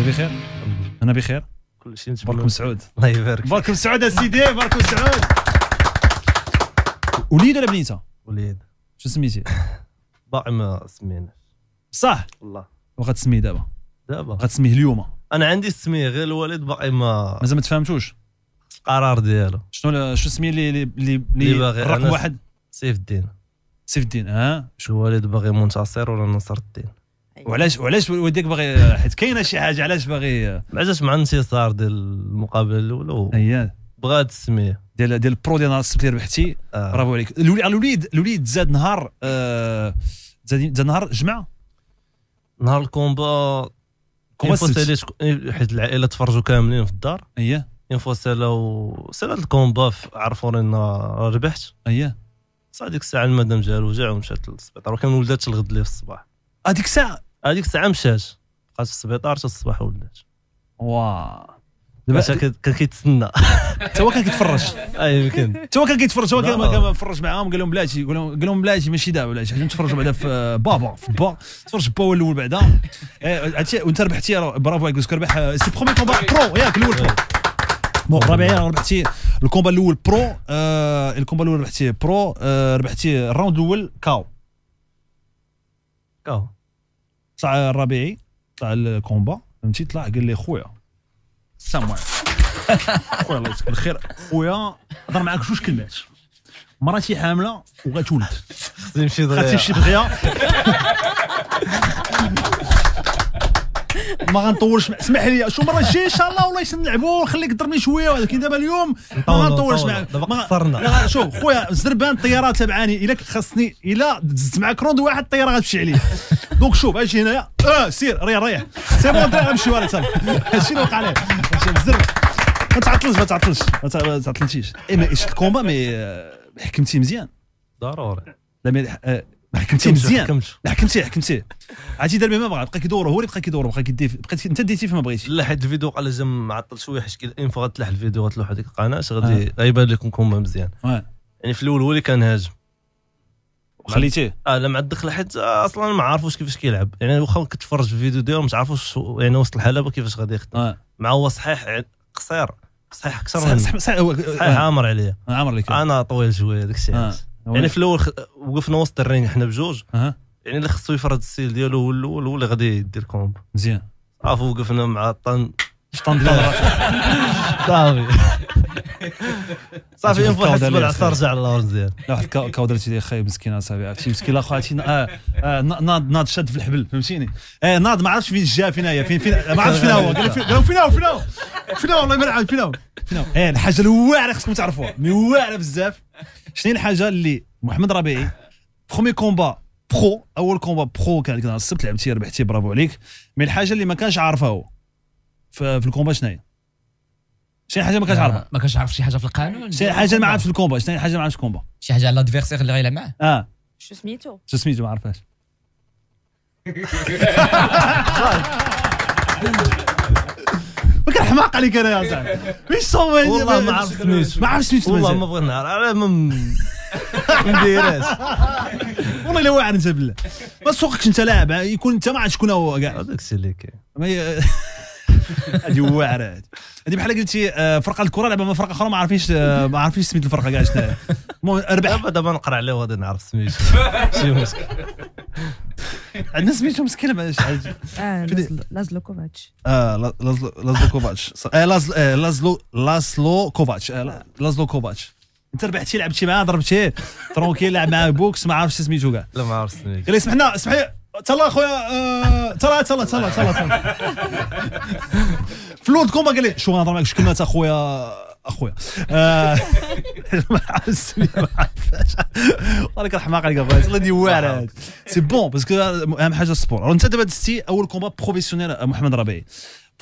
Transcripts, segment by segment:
انت بخير؟ انا بخير كل شيء بارك سعود الله يبارك فيك بارك سعود اسيدي بارك سعود وليد ولا بنيته؟ وليد شو سميتيه؟ باقي ما سميناش صح والله وغتسميه دابا دابا غتسميه اليوم انا عندي السميه غير الوالد باقي ما مازال ما تفهمتوش القرار ديالو شنو شو السميه اللي اللي اللي باغي رقم واحد سيف الدين سيف الدين اه شو الوالد باغي منتصر ولا نصر الدين أيوة. وعلاش وعلاش وديك باغي حيت كاينه شي حاجه علاش باغي علاش مع الانتصار ديال المقابله الاولى اييه بغات السميه ديال ديال البرو ديال نهار السبت اللي آه. ربحتي برافو عليك الوليد الوليد زاد نهار آه، زاد, زاد نهار جمعه نهار الكومبا كومبا حيت العائله تفرجوا كاملين في الدار اييه انفو سالاو سالات الكومبا عرفوا رانا ربحت اييه صح ديك الساعه المدام جا الوجع ومشات للسبيطار وكان ولدات الغد ليه في الصباح هذيك الساعه هذيك الساعه مشات بقات في السبيطار حتى الصباح ولات واو دابا كان كيتسنى حتى هو كان كيتفرج اي آه، يمكن حتى هو كان كيتفرج هو كان كيتفرج معاهم قال لهم بلاتي قال لهم بلاتي ماشي دابا بلاتي حنا نتفرجوا بعدا في بابا في با تفرج با هو الاول بعدا إيه، وانت ربحتي برافو عليك باسكو ربح آه، سي برومي كومبا برو ياك الاول برو بون رابعيا ربحتي الكومبا الاول برو آه، الكومبا الاول ربحتي برو ربحتي الراوند الاول كاو اه طلع الربيعي طلع الكومبا فهمتي طلع قال لي خويا ساموير خويا الله يجزيك الخير خويا هضر معاك جوج كلمات مراتي حامله وغتولد غتمشي دغيا غتمشي دغيا ما غنطولش اسمح لي شو مره الجايه ان شاء الله والله نلعبوا نخليك ترمي شويه ولكن دابا اليوم ما غنطولش معاك دابا قصرنا شوف خويا زربان الطياره تبعاني الا خاصني الا دزت معاك روند واحد الطياره غتمشي عليه دونك شوف اجي هنايا اه سير ريح ريح سي بون غنمشي وراك صافي هادشي اللي وقع عليه الزرب ما تعطلش ما تعطلش ما تعطلتيش اي ما الكومبا مي آه، حكمتي مزيان ضروري ما مزيان ما حكمتي حكمتيه عرفتي دار ما بغا بقى كيدور هو اللي بقى كيدور بقى كيدي بقيت انت ديتي فما بغيتي لا حيت الفيديو قال لازم معطل شويه حيت اون فوا غتلاح الفيديو غتلوح هذيك القناه غادي آه. غيبان لكم كومبا مزيان يعني في الاول هو اللي كان هاجم خليتيه اه مع الدخله حيت اصلا ما عارفوش كيفاش كيلعب يعني واخا كتفرج في الفيديو ديالو ما عارفوش يعني وسط الحلبه كيفاش غادي يخدم مع هو صحيح يعني قصير صحيح اكثر صحيح, صحيح, صحيح, صحيح عامر عليا عامر عليك انا طويل شويه داك الشيء آه. يعني في الاول وقفنا وسط الرينج حنا بجوج أه. يعني اللي خصو يفرض السيل ديالو هو الاول هو اللي غادي يدير كومب مزيان عرفوا وقفنا مع الطن شطن ديال صافي صافي اون فوا حس رجع للور مزيان واحد كاو درت لي خايب مسكين صافي عرفتي مسكين الاخر عرفتي آه، آه، ناض ناض شاد في الحبل فهمتيني آه، ناض ما عرفتش فين جا فين هي فين فين ما عرفتش فين هو قال لي فين هو فين هو فين هو والله ما نعرف فين هو فين هو الحاجه الواعره خصكم تعرفوها مي واعره بزاف شنو الحاجه اللي محمد ربيعي برومي كومبا برو اول كومبا برو كان كان السبت لعبتي ربحتي برافو عليك مي الحاجه اللي ما كانش عارفها هو في, في الكومبا شنو هي شي حاجه ما كانش آه، عارفها ما كانش عارف شي حاجه في القانون شي حاجه ما عارف في الكومبا شنو حاجه ما عارفش في الكومبا شي حاجه على لادفيرسير اللي غيلعب معاه اه شو سميتو شو سميتو ما عرفهاش حماق عليك انا يا زعما واش صوب والله ما عرفتنيش ما عرفتش والله ما بغيت نهار على ما نديرهاش والله الا واعر انت بالله ما سوقكش انت لاعب يكون انت ما عرفتش شكون هو كاع هذاك السي اللي كاين هذه واعره هذه بحال قلتي آه، فرقه الكره لعبه مع فرقه اخرى ما عارفينش آه، ما عارفينش سميت الفرقه كاع شنو المهم ربح دابا نقرا عليه وغادي نعرف سميتو شي مشكل عندنا سميتو مسكين معليش لازلو كوفاتش آه،, اه لازلو كوفاتش آه، لازلو لازلو كوفاتش لازلو كوفاتش انت ربحتي لعبتي معاه ضربتيه ترونكيل لعب معاه بوكس ما عرفتش سميتو كاع لا ما عرفتش سميتو لي سمحنا سمحي تلا خويا آه، تلا تلا تلا تلا تلا في الاول كومبا قال لي شو غنهضر معاك شكون مات اخويا اخويا آه، ولك الحماق عليك قبل دي ديوار سي بون باسكو اهم حاجه السبور انت دابا دستي اول كومبا آه، بروفيسيونيل محمد ربيعي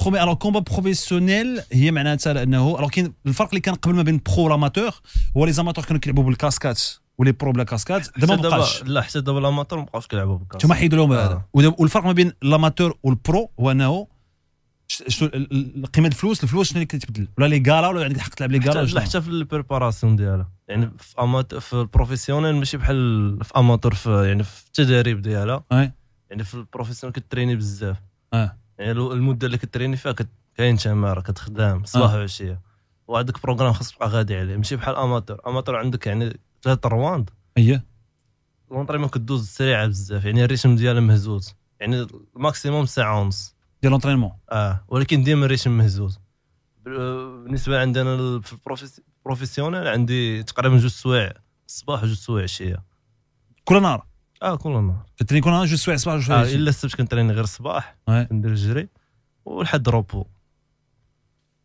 برومي الو كومبا بروفيسيونيل هي معناتها انه الو كاين الفرق اللي كان قبل ما بين برو لاماتور هو لي زاماتور كانوا كيلعبوا بالكاسكات ولي برو بلا كاسكات دابا ما بقاش لا حتى دابا لاماتور ما بقاوش كيلعبوا بالكاسكات تما حيدوا لهم هذا آه. والفرق ما بين لاماتور والبرو هو انه شنو قيمه الفلوس الفلوس شنو اللي كتبدل ولا لي غالا ولا عندك يعني حق تلعب لي غالا لا حتى في البريباراسيون ديالها يعني في امات في البروفيسيونيل ماشي بحال في اماتور في يعني في التدريب ديالها يعني في البروفيسيونيل كتريني بزاف اه يعني المده اللي كتريني فيها كاين تمارة كتخدم صباح وعشيه وعندك بروغرام خاص تبقى غادي عليه ماشي بحال اماتور اماتور عندك يعني ثلاث رواند اييه لونطريمون كدوز سريعه بزاف يعني الريتم ديالها مهزوز يعني الماكسيموم ساعه ونص ديال لونترينمون اه ولكن ديما الريتم مهزوز بالنسبه عندنا في البروفيسيونيل عندي تقريبا جوج سوايع الصباح وجوج سوايع عشية كل نهار اه كل نهار كترين كل نهار جوج سوايع الصباح وجوج سوايع آه، الا السبت كنترين غير الصباح كندير الجري ولحد روبو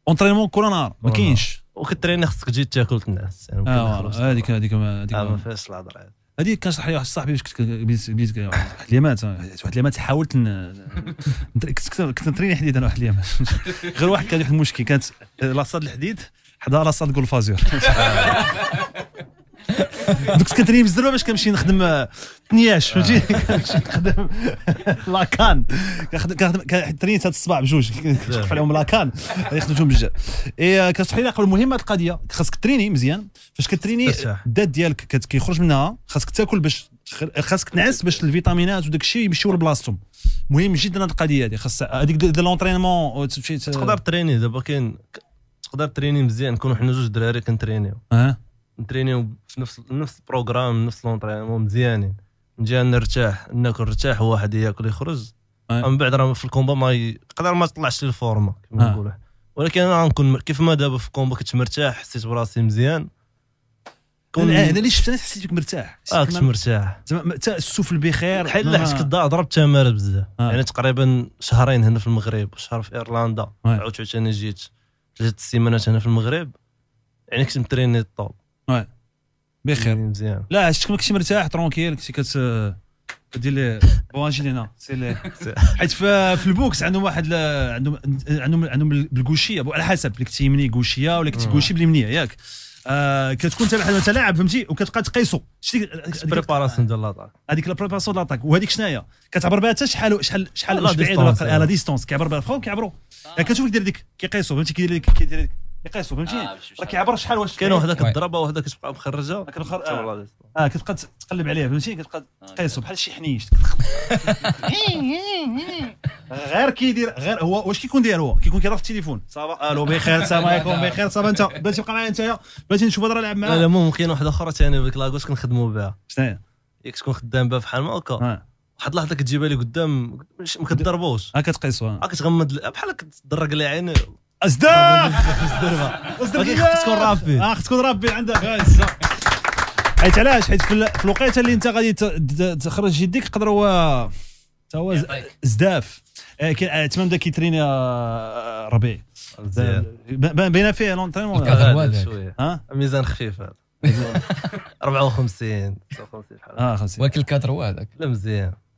اونترينمون كل نهار ما كاينش وكتريني خصك تجي تاكل تنعس يعني آه، هذيك هذيك ما آه، فيهاش الهضره هذه كنشرح لي واحد صاحبي باش كنت بديت واحد اليامات واحد اليامات حاولت كنت نتريني حديد انا واحد اليامات غير واحد كان واحد المشكل كانت لاصاد الحديد حدا لاصاد كول فازور دوك كتريم بزاف باش كنمشي نخدم تنياش فهمتي آه. كنمشي نخدم لاكان كنخدم كنخدم ترينت هاد الصباع بجوج كنشقف عليهم لاكان خدمتهم بجوج اي كتشرح لي عقل المهم هاد القضيه خاصك تريني مزيان فاش كتريني الدات ديالك كيخرج منها خاصك تاكل باش خاصك تنعس باش الفيتامينات وداك الشيء يمشيو لبلاصتهم مهم جدا هاد القضيه هادي خاص هذيك دي لونترينمون تقدر تريني دابا كاين تقدر تريني مزيان نكونوا حنا جوج دراري كنترينيو نترينيو في نفس نفس البروغرام نفس لونطريمون مزيانين نجي نرتاح ناكل نرتاح واحد ياكل يخرج أيه. من بعد راه في الكومبا ما يقدر ما تطلعش الفورما كما نقولوا آه. ولكن انا غنكون كيف ما دابا في الكومبا كنت مرتاح حسيت براسي مزيان كون انا اللي شفت حسيت مرتاح اه كنت مرتاح زعما حتى السفل بخير حيت لحقت حيت كنت ضربت تمار بزاف آه. يعني تقريبا شهرين هنا في المغرب وشهر في ايرلندا عاود آه. عاوتاني جيت ثلاث سيمانات هنا في المغرب يعني كنت متريني الطول واه بخير مزيان لا عشتك كنت مرتاح ترونكيل كنتي كت دير لي بوانجي سي لي حيت في البوكس عندهم واحد عندهم عندهم عندهم بالكوشيه على حسب اللي كنتي يمني كوشيه ولا كنتي آه. كوشي باليمنيه ياك آه كتكون انت واحد لاعب فهمتي وكتبقى تقيسو شتي بريباراسيون ديال لاطاك هذيك لا بريباراسيون ديال لاطاك وهذيك شناهي كتعبر بها حتى شحال شحال شحال بعيد لا ديستونس كيعبر بها فوق كيعبروا آه. كتشوف كيدير ديك كيقيسو فهمتي كيدير ديك كيدير ديك يقيسوا فهمتي راه كيعبر شحال واش كاين هذاك الضربه وهذاك تبقى مخرجه آه. اه كتبقي تقلب عليه فهمتي كتبقى آه، تقيسو بحال شي حنيش غير كيدير غير هو واش كيكون داير هو كيكون كيهضر في التليفون صافا الو بخير السلام عليكم بخير صافا انت بغيتي تبقى معايا انت بغيتي نشوف هضره لعب معاها لا ممكن واحده اخرى ثاني ديك لاكوس كنخدموا بها شنو هي كتكون خدام بها بحال ما هكا واحد اللحظه كتجيبها لي قدام ما كتضربوش ها كتقيسوها ها كتغمض بحال كتضرق لها عين اصدر اصدر خص تكون رابي اه خص تكون رابي عندك حيت علاش حيت في الوقيته اللي انت غادي تخرج يديك يقدر آه، هو هو طيب. زداف آه، آه، تمام بدا كيتريني ربيع باينه فيه لونترينمون ها ميزان خفيف هذا 54 55 اه 50 ولكن الكادر هو هذاك لا مزيان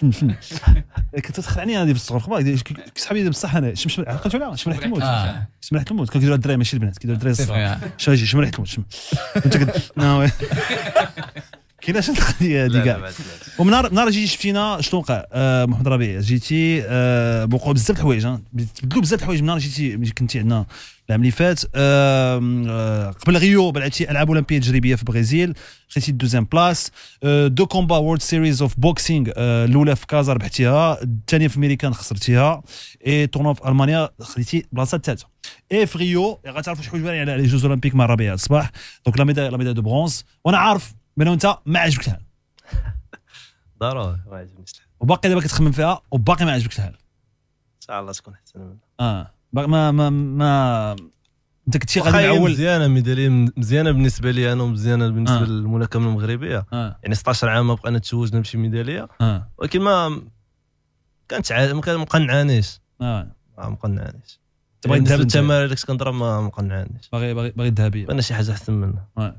شمشم كنت تخلعني انا بالصغر خبا صحابي بصح انا شم عقلت على شمريحه الموت آه. شمريحه الموت كيديروا الدراري ماشي البنات كيديروا الدراري الصغار آه. شاجي شمريحه الموت شم انت قد كايناش التقنيه هذه كاع ومن نهار جيتي شفتينا شنو وقع آه، محمد ربيع جيتي وقعوا بزاف الحوايج تبدلوا بزاف الحوايج من نهار جيتي كنتي عندنا العام اللي فات آه، قبل ريو بلعتي العاب اولمبيه تجريبيه في برازيل خدتي الدوزيام بلاس آه، دو كومبا وورد سيريز اوف بوكسينغ الاولى في كازا ربحتيها الثانيه في ميريكان خسرتيها اي تورنو في المانيا خديتي بلاصه الثالثه اي في ريو غتعرفوا شي حوايج على لي جوز اولمبيك مع الربيع الصباح دونك لا ميداي لا ميداي دو برونز وانا عارف بانه انت ما عجبك الحال ضروري ما عجبنيش الحال وباقي دابا كتخمم فيها وباقي ما عجبك الحال ان شاء الله تكون احسن منها اه ما ما ما انت كنتي غادي معول مزيانه ميداليه مزيانه بالنسبه لي انا ومزيانه بالنسبه آه. للملاكمه المغربيه آه. يعني 16 عام بقينا تزوجنا بشي ميداليه آه. ولكن ما كانت ما كان مقنعانيش آه. ما مقنعانيش تبغي يعني الذهب التمارين اللي كنت كنضرب ما مقنعانيش باغي باغي باغي الذهبيه بغينا شي حاجه احسن منها آه.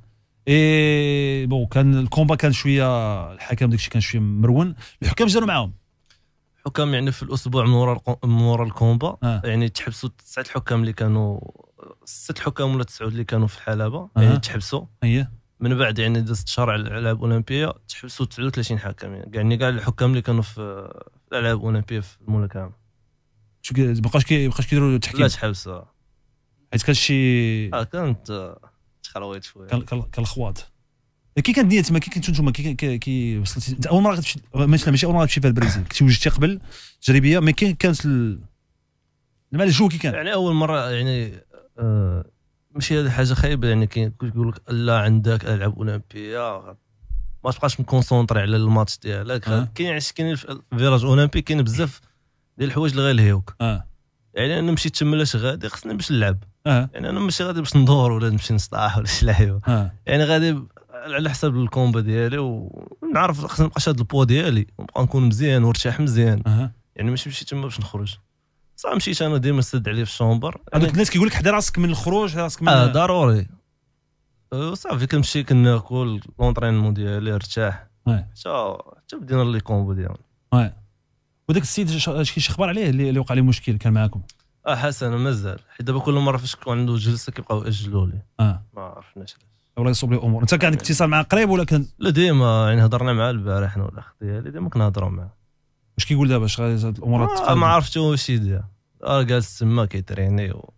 اي بون كان الكومبا كان شويه الحكم داكشي كان شويه مرون الحكام جاو معاهم الحكام يعني في الاسبوع من ورا من ورا الكومبا آه. يعني تحبسوا تسعه الحكام اللي كانوا ست حكام ولا تسعود اللي كانوا في الحلبه آه. يعني تحبسوا أيه. من بعد يعني دازت شهر على الالعاب الاولمبيه تحبسوا 39 حكم يعني كاع الحكام اللي كانوا في الالعاب الاولمبيه في الملاكمه شو بقاش كي بقاش كيديروا التحكيم لا تحبسوا حيت كان شي اه كانت آه، تخلويت شويه كان كي كانت نيه تما كي كنتو نتوما كي كي وصلتي انت اول مره غتمشي ماشي ماشي اول مره غتمشي فيها البرازيل كنتي وجدتي قبل تجريبيه مي كي كانت زعما الجو كي كان يعني اول مره يعني آه، ماشي هذه حاجه خايبه يعني كيقول لك لا عندك العاب اولمبيه ما تبقاش مكونسونطري على الماتش ديالك آه. كاين عيش كاين في فيراج اولمبي كاين بزاف ديال الحوايج اللي غيلهيوك آه. يعني انا مشيت تما لاش غادي خصني باش نلعب آه. يعني انا ماشي غادي باش ندور ولا نمشي نصطاح ولا شي لعيبه آه. يعني غادي على حسب الكومبا ديالي ونعرف خصني نبقى شاد البوا ديالي ونبقى نكون مزيان وارتاح مزيان أه. يعني ماشي مشيت تما باش نخرج صح مشيت انا ديما سد عليه في الشومبر هذوك يعني الناس كيقول لك حدا راسك من الخروج راسك من اه ضروري أه، صافي كنمشي كناكل لونترينمون ديالي ارتاح حتى حتى بدينا لي كومبو ديالنا وداك السيد شي اخبار عليه اللي وقع عليه مشكل كان معاكم اه حسن مازال حيت دابا كل مره فاش كيكون عنده جلسه كيبقاو ياجلوا لي اه ما عرفناش ولا يصوب لي امور انت كان عندك اتصال مع قريب ولا كان لا ديما يعني هضرنا معاه البارح انا والاخ ديالي ديما كنهضروا معاه واش كيقول دابا اش غادي الامور آه ما عرفتو واش يدير راه جالس تما كيتريني و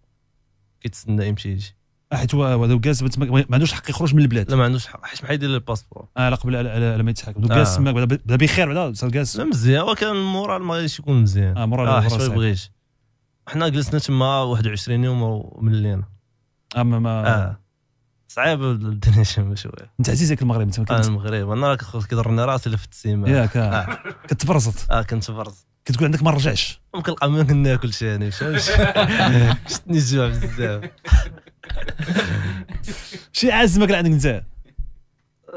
كيتسنى يمشي يجي آه، حيت هو هذا جالس ما عندوش حق يخرج من البلاد لا ما عندوش حق حيت محيد الباسبور اه لا قبل على ما يتحكم دوك جالس آه. تما بدا بخير بعدا جالس لا مزيان ولكن المورال ما غاديش يكون مزيان اه مورال آه ما يبغيش حنا جلسنا تما 21 يوم وملينا اما ما آه. صعيب الدنيا شم شويه انت عزيزك المغرب انت ما كنت... المغرب انا راك كيضرني راسي لفت السيمة ياك آه. كتبرزط اه كنت برزط آه، كتقول عندك ما نرجعش مكنلقى ما شي انا يعني، شتني الجوع بزاف شي عازمه كان عندك انت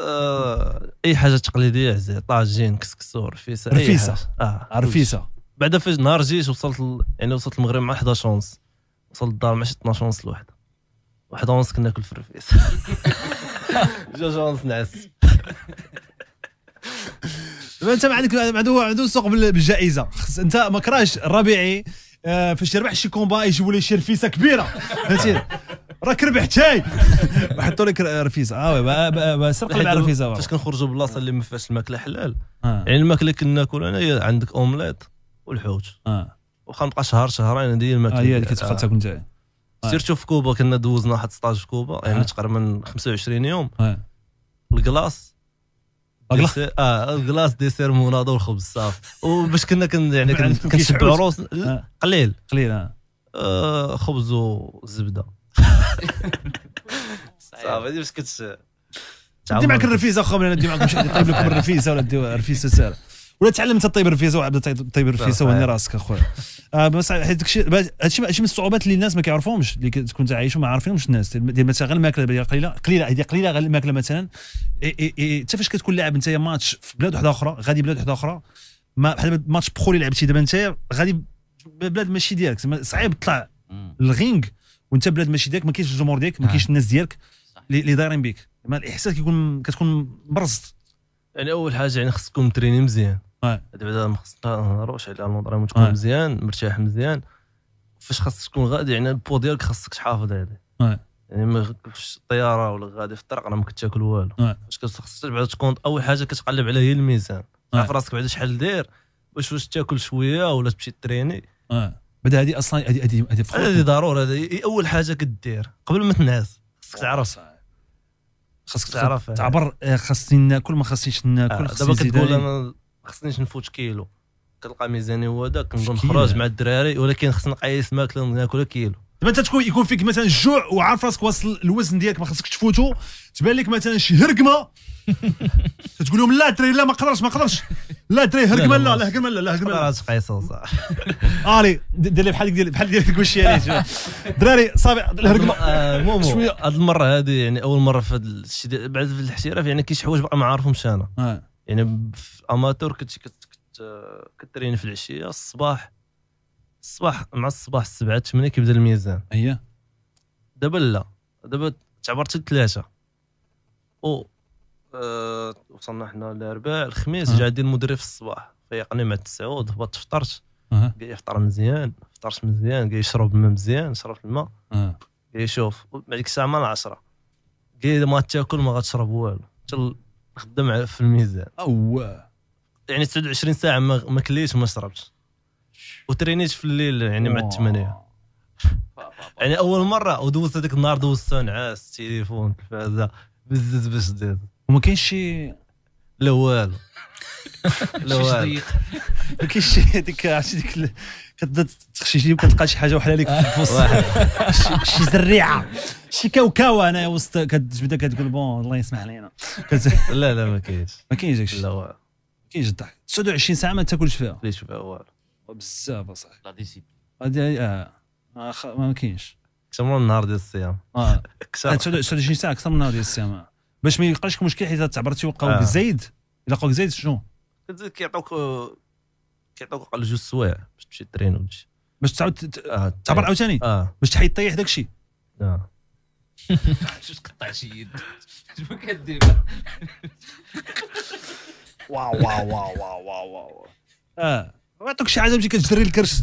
آه، اي حاجه تقليديه عزيز طاجين كسكسو رفيسه رفيسه آه،, اه رفيسه بعدا فاش نهار جيت وصلت يعني وصلت المغرب مع 11 ونص وصلت الدار شي 12 ونص الواحد واحد ونص كنا في الرفيس جوج ونص نعس انت ما عندك عنده عندو سوق بالجائزه انت ما الربيعي آه، فاش يربح شي كومبا يجيبوا لي شي رفيسه كبيره فهمتي راك ربحت هاي حطوا لك رفيسه اه وي سرق لنا رفيسه فاش كنخرجوا بلاصه اللي ما فيهاش الماكله حلال آه. يعني الماكله كناكل انا عندك اومليت والحوت آه. وخا نبقى شهر شهرين هذه الماكله آه، هي اللي كتبقى تاكل انت سيرتو في كوبا كنا دوزنا واحد 16 كوبا يعني تقريبا 25 يوم الكلاص اه الكلاص ديسير موناضو والخبز صافي وباش كنا كن يعني كنشبعوا روسنا قليل قليل اه خبز وزبده صافي باش كنت دي معك الرفيزه اخو انا ندي معكم طيب لكم الرفيسه ولا ندي رفيزه ساره ولا تعلمت طيب رفيسه وعبد طيب رفيسه وهني راسك اخويا حيت آه، داكشي هادشي من الصعوبات اللي الناس ما كيعرفوهمش اللي كتكون عايش ما عارفينهمش الناس ديال مثلا غير الماكله قليله قليله هي قليله غير الماكله مثلا حتى فاش كتكون لاعب انت ماتش في بلاد وحده اخرى غادي بلاد وحده اخرى ما بحال ماتش بخو اللي لعبتي دابا انت غادي بلاد ماشي ديالك صعيب تطلع الغينغ وانت بلاد ماشي ديالك ما كاينش الجمهور ديالك ما آه. كاينش الناس ديالك اللي دايرين بيك الاحساس كيكون كتكون مبرز يعني اول حاجه يعني خصكم تريني مزيان آه. بعدا ما خصنا آه، نهضروش على لونطريمون تكون آه. مزيان مرتاح مزيان فاش خاصك تكون غادي يعني البو ديالك خاصك تحافظ عليه يعني ما في الطياره ولا غادي في الطريق راه ما كتاكل والو فاش خاصك بعدا تكون اول حاجه كتقلب عليها هي الميزان عارف راسك بعدا شحال دير واش واش تاكل شويه ولا تمشي تريني بعدا هذه اصلا هذه هذه هذه هذه ضروره هذه اول حاجه كدير قبل ما تنعس خاصك تعرف خاصك تعرف تعبر خاصني ناكل ما خاصنيش ناكل دابا كتقول انا خصنيش نفوت كيلو كنلقى ميزاني هو هذا كنبدا نخرج مع الدراري ولكن خصني نقيس ماكله ناكلها كيلو دابا طيب، انت تكون يكون فيك مثلا الجوع وعارف راسك واصل الوزن ديالك ما خصكش تفوتو تبان لك مثلا شي هرقمه تقول لهم لا الدراري لا ما قدرش ما قدرش لا الدراري هرقمه لا لا هرقمه لا لا هرقمه لا قيسو صح الي آه، دير لي بحال ديال بحال ديال الكوشي دراري صافي الهرقمه آه، شويه هذه المره هذه يعني اول مره في هذا الشيء بعد في الاحتراف يعني كاين شي حوايج باقي ما عارفهمش انا آه. يعني في اماتور كنت كترين في العشيه الصباح الصباح مع الصباح السبعة 8 كيبدا الميزان هي دابا لا دابا تعبرت الثلاثة و أه وصلنا حنا الاربعاء الخميس أه. جا عندي المدرب في الصباح فيقني مع التسعود هبطت فطرت أه. جاي يفطر مزيان فطرت مزيان جاي يشرب الماء مزيان شربت الماء أه. يشوف بعد ديك الساعة مع العشرة جاي ما تاكل ما غتشرب والو حتى خدام في الميزان اوه يعني 29 ساعه ما, ما كليتش وما شربتش وترينيت في الليل يعني مع الثمانيه يعني اول مره ودوزت هذاك النهار دوزت نعاس التليفون التلفازه بزز باش دير وما كاينش شي لا والو لا والو ما كاينش شي هذيك عرفتي ديك كتبدا تخشيجي وكتلقى شي حاجه وحده ليك في الوسط شي زريعه شي كاوكاو انا وسط كتبدا كتقول بون الله يسمح علينا لا لا ما كاينش ما كاينش داكشي لا ما كاينش الضحك 29 ساعه ما تاكلش فيها ليش فيها والو بزاف اصاحبي لا ديسيب غادي اه, آه، ما كاينش اكثر من النهار ديال الصيام اه 29 آه، ساعه اكثر من النهار ديال الصيام باش ما يلقاش مشكل حيت تعبرتي وقاو آه. بزايد الا لقاوك زايد شنو كيعطوك كيعطوك على جوج سوايع باش تمشي ترين ولا باش تعاود آه، تعبر عاوتاني اه باش تحيد طيح داك الشيء اه شو تقطع شي يد شنو كدير واو واو واو واو واو واو اه ما يعطوك شي حاجه تمشي كتجري الكرش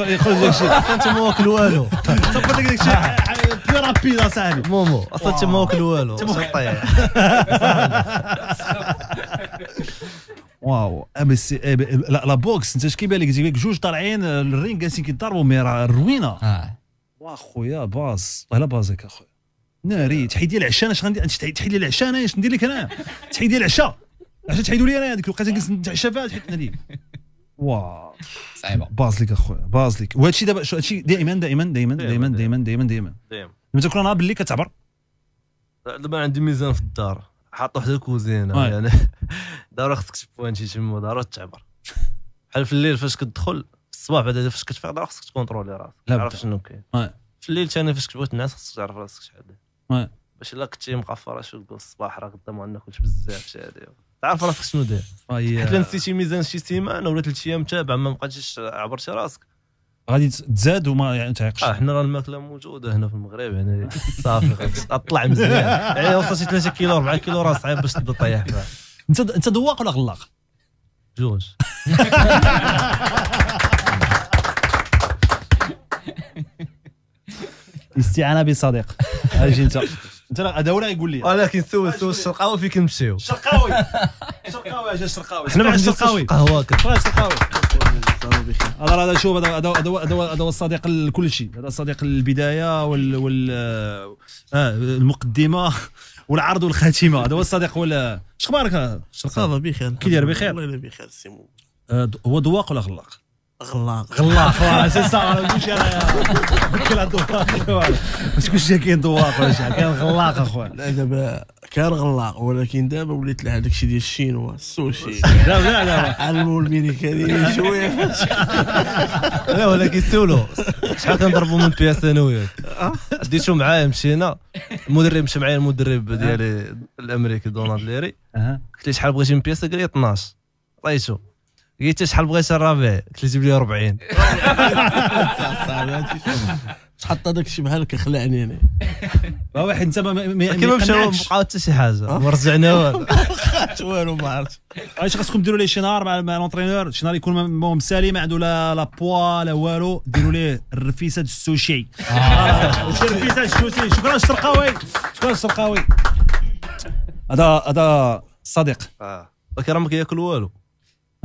يخرج داك الشيء انت ما واكل والو صبر داك الشيء بلو رابيد اصاحبي مومو اصلا انت ما واكل والو انت ما واو بس لا, لا بوكس انت اش كيبان لك جوج طالعين الرينغ جالسين كيضربوا مي راه روينه واخ خويا باز على بازك اخويا ناري تحيد لي العشاء اش غندير تحيد لي العشاء انا اش ندير لك انا تحيد لي العشاء العشاء تحيدوا لي انا هذيك الوقت جالس نتعشى فيها تحيد لي واو صعيبه باز لك اخويا باز لك وهادشي دابا هادشي دائما دائما دائما دائما دائما دائما دائما دائما دائما نهار دائما كتعبر دابا عندي ميزان في الدار حاط حدا الكوزينه يعني ضروري خصك تبوان شي تما ضروري تعبر بحال في الليل فاش كتدخل في الصباح بعد فاش كتفيق ضروري خصك تكونترولي راسك تعرف شنو كاين في الليل ثاني فاش كتبغي تنعس خصك تعرف راسك شحال باش الا كنتي مقفر شو تقول الصباح راه قدام ما ناكلش بزاف شي هادي تعرف راسك شنو داير حيت نسيتي ميزان شي سيمانه ولا ثلاث ايام تابع ما بقيتيش عبرتي راسك غادي تزاد وما يعني تعيقش اه حنا راه الماكله موجوده هنا في المغرب يعني صافي غتطلع مزيان يعني وصلت 3 كيلو 4 كيلو راه صعيب باش تبدا طيح انت انت دواق ولا غلاق؟ جوج استعانه بصديق اجي انت انت هذا هو اللي غيقول لي ولكن سوى سوى الشرقاوي فين كنمشيو الشرقاوي الشرقاوي اجا الشرقاوي حنا ما الشرقاوي قهوه الشرقاوي طيب، هذا شوف هذا هذا هذا هذا هو الصديق لكل شيء هذا صديق البدايه وال وال آه، آه، المقدمه والعرض والخاتمه هذا هو الصديق ولا اش اخبارك الشرقاوي بخير كي داير بخير والله بخير سيمو آه، هو ذواق ولا خلاق غلاق غلاق سي سا ما تقولش انا دواق ما كاين دواق ولا شي كان غلاق اخويا لا دابا كان غلاق ولكن دابا وليت لها داكشي ديال الشينوا السوشي لا لا لا علموا الميريكانيين شويه لا ولكن سولو شحال كنضربوا من بياس انا وياك ديتو معايا مشينا المدرب مشى معايا المدرب ديالي الامريكي دونالد ليري قلت له شحال بغيتي من بياسه قال لي 12 عطيتو قلت شحال بغيت الرابع قلت لي جيب لي 40 حتى هذاك الشيء بحال كيخلعني انا واحد حيت انت ما كيما مشاو بقاو حتى شي حاجه ما رجعنا والو ما عرفتش اش خاصكم ديروا ليه شي نهار مع لونترينور شي نهار يكون سالي ما عنده لا لا بوا لا والو ديروا ليه الرفيسه السوشي الرفيسه آه. السوشي شكرا الشرقاوي شكرا الشرقاوي هذا هذا الصديق آه. ما ياكل والو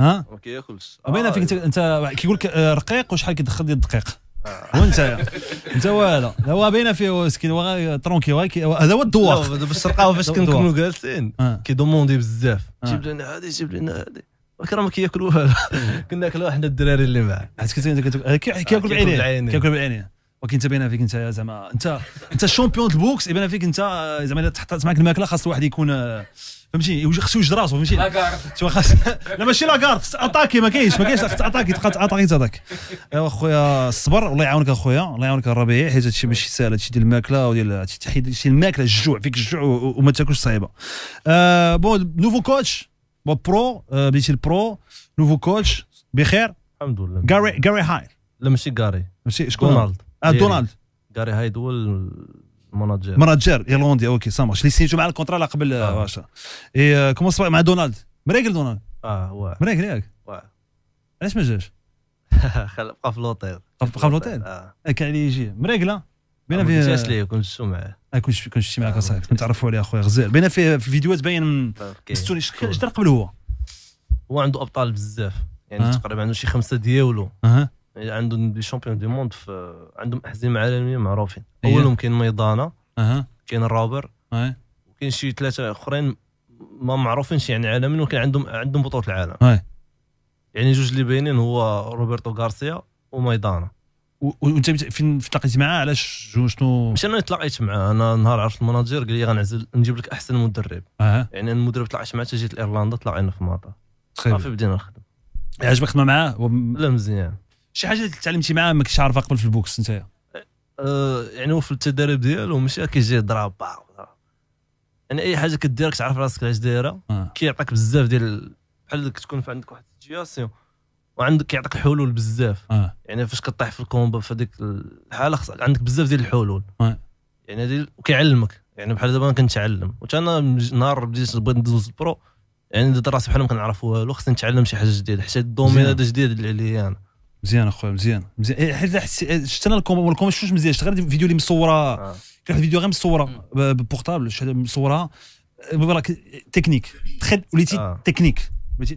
ها ما كياكلش باينه آه، فيك إيه. آه، آه. انت انت كيقول لك رقيق وشحال كيدخل ديال الدقيق وانت انت والو هو باينه فيه مسكين هو ترونكي هذا هو الدواق دابا السرقه فاش كنكونوا جالسين كيدوموندي بزاف جيب لنا هذه جيب لنا هذه راه ما كياكل والو كنا حنا الدراري اللي معاه حيت كنت كياكل بعينيه كياكل بعينيه ولكن انت بين فيك انت زعما انت انت الشامبيون البوكس باينه فيك انت زعما الا تحطات معك الماكله خاص الواحد يكون آه، فهمتي خصو يوجد راسو فهمتي لاكارت خاص لا ماشي لاكارت اتاكي ما كاينش ما كاينش اتاكي تبقى اتاكي تاتاك ايوا خويا الصبر الله يعاونك اخويا الله يعاونك الربيع حيت هادشي ماشي ساهل هادشي ديال الماكله وديال تحيد شي الماكله الجوع فيك الجوع وما تاكلش صعيبه آه، بون نوفو كوتش بون برو بديتي البرو نوفو كوتش بخير الحمد لله غاري غاري هاي لا ماشي غاري ماشي شكون رونالد آه دونالد غاري هايد هو المناجر مناجر ايرلندي اوكي سا اللي سينتو مع الكونترا لا قبل واش اي كومون صباح مع دونالد مريكل دونالد اه هو مريكل ياك واه علاش ما جاش بقى في لوطيل بقى في لوطيل اه كان عليه يجي مريكله بينا آه، في جاش ليه كنت شتو معاه آه، كنت كنت شتي معاك آه، صاحبي كنت تعرفوا عليه اخويا غزال بينا في فيديوهات باين مستوني اش دار قبل هو هو عنده ابطال بزاف يعني تقريبا عنده شي خمسه ديالو عندهم دي شامبيون دي موند في عندهم احزمه عالميه معروفين اولهم كاين ميدانا اها كاين الرابر وكاين شي ثلاثه اخرين ما معروفينش يعني عالميا ولكن عندهم عندهم بطوله العالم هي. يعني جوج اللي باينين هو روبرتو غارسيا وميدانا وانت فين تلاقيت معاه علاش شنو مش انا تلاقيت معاه انا نهار عرفت المناجير قال لي غنعزل نجيب لك احسن مدرب أه. يعني المدرب تلاقيت معاه جيت لايرلندا تلاقينا في مطار صافي بدينا نخدم عجبك الخدمه معاه و... لا مزيان شي حاجه تعلمتي معاه ما كنتش عارفها قبل في البوكس انت أه يعني هو في التدريب ديالو ماشي كيجي ضرب يعني اي حاجه كدير كتعرف راسك علاش دايره آه. كيعطيك بزاف ديال بحال كتكون في عندك واحد السيتياسيون وعندك كيعطيك حلول بزاف آه. يعني فاش كطيح في الكومبا في هذيك الحاله خص عندك بزاف ديال الحلول آه. يعني هذه وكيعلمك يعني بحال دابا انا كنتعلم وتا انا نهار بديت بغيت ندوز البرو يعني درت راسي بحال ما كنعرف والو خصني نتعلم شي حاجه جديده حيت الدومين هذا جديد اللي عليا انا مزيان اخويا مزيان مزيان إيه، حيت شفت انا الكوم الكوم شوش مزيان شفت غير فيديو اللي مصوره آه. كان فيديو غير مصوره بورتابل مصوره تكنيك تخد آه. وليتي تكنيك